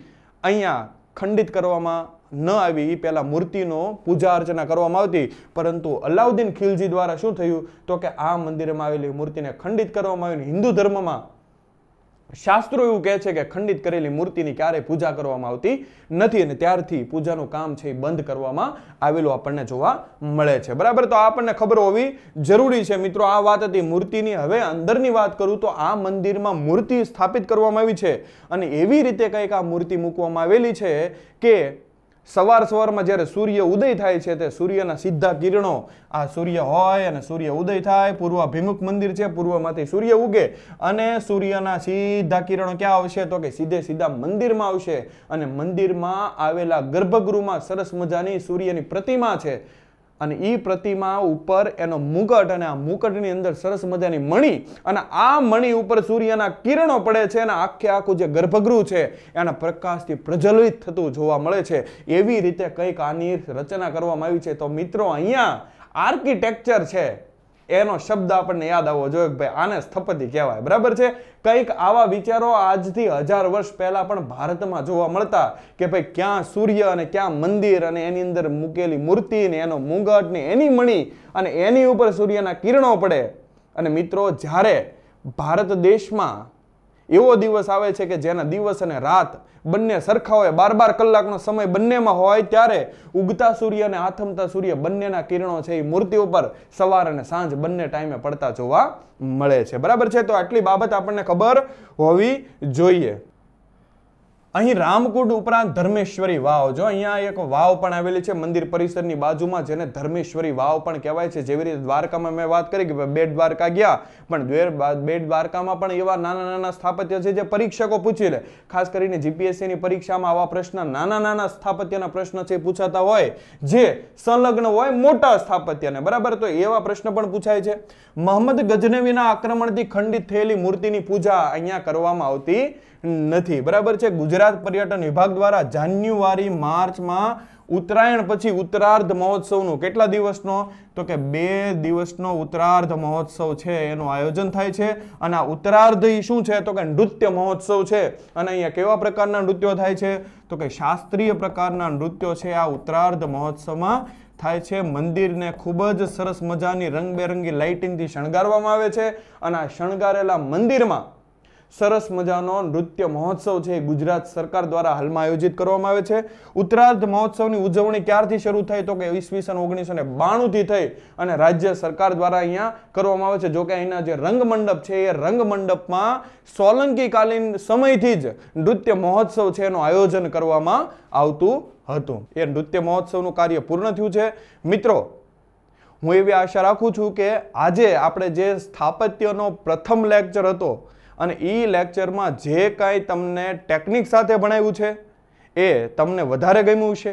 અહીંયા ખંડિત કરવામાં ન આવી પહેલાં મૂર્તિનો પૂજા અર્ચના કરવામાં આવતી પરંતુ અલાઉદ્દીન ખિલજી દ્વારા શું થયું તો કે આ મંદિરમાં આવેલી મૂર્તિને ખંડિત કરવામાં આવી હિન્દુ ધર્મમાં શાસ્ત્રો એવું કહે છે કે ખંડિત કરેલી મૂર્તિની ક્યારેય પૂજા કરવામાં આવતી નથી અને ત્યારથી પૂજાનું કામ છે એ બંધ કરવામાં આવેલું આપણને જોવા મળે છે બરાબર તો આપણને ખબર હોવી જરૂરી છે મિત્રો આ વાત હતી મૂર્તિની હવે અંદરની વાત કરું તો આ મંદિરમાં મૂર્તિ સ્થાપિત કરવામાં આવી છે અને એવી રીતે કંઈક આ મૂર્તિ મૂકવામાં આવેલી છે કે સવાર સવારમાં જ્યારે સૂર્ય ઉદય થાય છે તે સૂર્યના સીધા કિરણો આ સૂર્ય હોય અને સૂર્ય ઉદય થાય પૂર્વાભિમુખ મંદિર છે પૂર્વમાંથી સૂર્ય ઉગે અને સૂર્યના સીધા કિરણો ક્યાં આવશે તો કે સીધે સીધા મંદિરમાં આવશે અને મંદિરમાં આવેલા ગર્ભગૃહમાં સરસ મજાની સૂર્યની પ્રતિમા છે અને એ પ્રતિમા ઉપર એનો મુગટ અને આ મુકટની અંદર સરસ મજાની મણી અને આ મણી ઉપર સૂર્યના કિરણો પડે છે અને આખે આખું જે ગર્ભગૃહ છે એના પ્રકાશથી પ્રજ્વલિત થતું જોવા મળે છે એવી રીતે કંઈક આની રચના કરવામાં આવી છે તો મિત્રો અહીંયા આર્કિટેક્ચર છે એનો શબ્દ આપણને યાદ આવવો જોઈએ કે ભાઈ આને સ્થપતિ કહેવાય બરાબર છે કંઈક આવા વિચારો આજથી હજાર વર્ષ પહેલાં પણ ભારતમાં જોવા મળતા કે ભાઈ ક્યાં સૂર્ય અને ક્યાં મંદિર અને એની અંદર મૂકેલી મૂર્તિ ને એનો મુંગટ ને એની મણી અને એની ઉપર સૂર્યના કિરણો પડે અને મિત્રો જ્યારે ભારત દેશમાં એવો દિવસ આવે છે કે જેના દિવસ અને રાત બંને સરખા હોય બાર બાર કલાકનો સમય બંનેમાં હોય ત્યારે ઉગતા સૂર્ય અને આથમતા સૂર્ય બંનેના કિરણો છે એ મૂર્તિ ઉપર સવાર અને સાંજ બંને ટાઈમે પડતા જોવા મળે છે બરાબર છે તો આટલી બાબત આપણને ખબર હોવી જોઈએ અહીં રામકુંડ ઉપરાંત ધર્મેશ્વરી વાવ જો અહીંયા એક વાવ પણ આવેલી છે મંદિર પરિસરની બાજુમાં જેને ધર્મેશ્વરી વાવ પણ કહેવાય છે જેવી રીતે દ્વારકામાં મેં વાત કરી કે બેટ દ્વારકા ગયા પણ દ્વેર બેટ દ્વારકામાં પણ એવા નાના નાના સ્થાપત્ય છે જે પરીક્ષકો પૂછી લે ખાસ કરીને જીપીએસસીની પરીક્ષામાં આવા પ્રશ્ન નાના નાના સ્થાપત્યના પ્રશ્ન છે પૂછાતા હોય જે સંલગ્ન હોય મોટા સ્થાપત્યને બરાબર તો એવા પ્રશ્ન પણ પૂછાય છે મોહમ્મદ ગજનવીના આક્રમણથી ખંડિત થયેલી મૂર્તિની પૂજા અહીંયા કરવામાં આવતી નથી બરાબર છે ગુજરાત પર્યટન વિભાગ દ્વારા જાન્યુઆરી માર્ચમાં ઉત્તરાયણ પછી ઉત્તરાર્ધ મહોત્સવનો કેટલા દિવસનો તો કે બે દિવસનો ઉત્તરાર્ધ મહોત્સવ છે એનું આયોજન થાય છે અને આ ઉત્તરાર્ધ શું છે તો કે નૃત્ય મહોત્સવ છે અને અહીંયા કેવા પ્રકારના નૃત્યો થાય છે તો કે શાસ્ત્રીય પ્રકારના નૃત્યો છે આ ઉત્તરાર્ધ મહોત્સવમાં થાય છે મંદિરને ખૂબ જ સરસ મજાની રંગબેરંગી લાઇટિંગથી શણગારવામાં આવે છે અને આ શણગારેલા મંદિરમાં સરસ મજાનો નૃત્ય મહોત્સવ છે ગુજરાત સરકાર દ્વારા હાલમાં આયોજિત કરવામાં આવે છે ઉત્તરાર્ધ મહોત્સવની ઉજવણી ક્યારથી શરૂ થઈ તો કે ઈસવીસન ઓગણીસો ને બાણુંથી થઈ અને રાજ્ય સરકાર દ્વારા અહીંયા કરવામાં આવે છે જોકે અહીંના જે રંગમંડપ છે એ રંગમંડપમાં સોલંકીકાલીન સમયથી જ નૃત્ય મહોત્સવ છે એનું આયોજન કરવામાં આવતું હતું એ નૃત્ય મહોત્સવનું કાર્ય પૂર્ણ થયું છે મિત્રો હું એવી આશા રાખું છું કે આજે આપણે જે સ્થાપત્યનો પ્રથમ લેક્ચર હતો અને એ લેક્ચરમાં જે કાંઈ તમને ટેકનિક સાથે ભણાવ્યું છે એ તમને વધારે ગમ્યું છે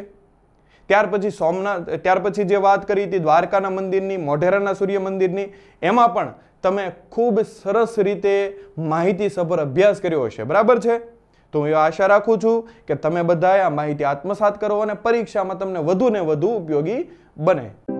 ત્યાર પછી સોમનાથ ત્યાર પછી જે વાત કરી હતી દ્વારકાના મંદિરની મોઢેરાના સૂર્ય મંદિરની એમાં પણ તમે ખૂબ સરસ રીતે માહિતીસભર અભ્યાસ કર્યો હશે બરાબર છે તો હું એ આશા રાખું છું કે તમે બધાએ આ માહિતી આત્મસાત કરો અને પરીક્ષામાં તમને વધુ ને વધુ ઉપયોગી બને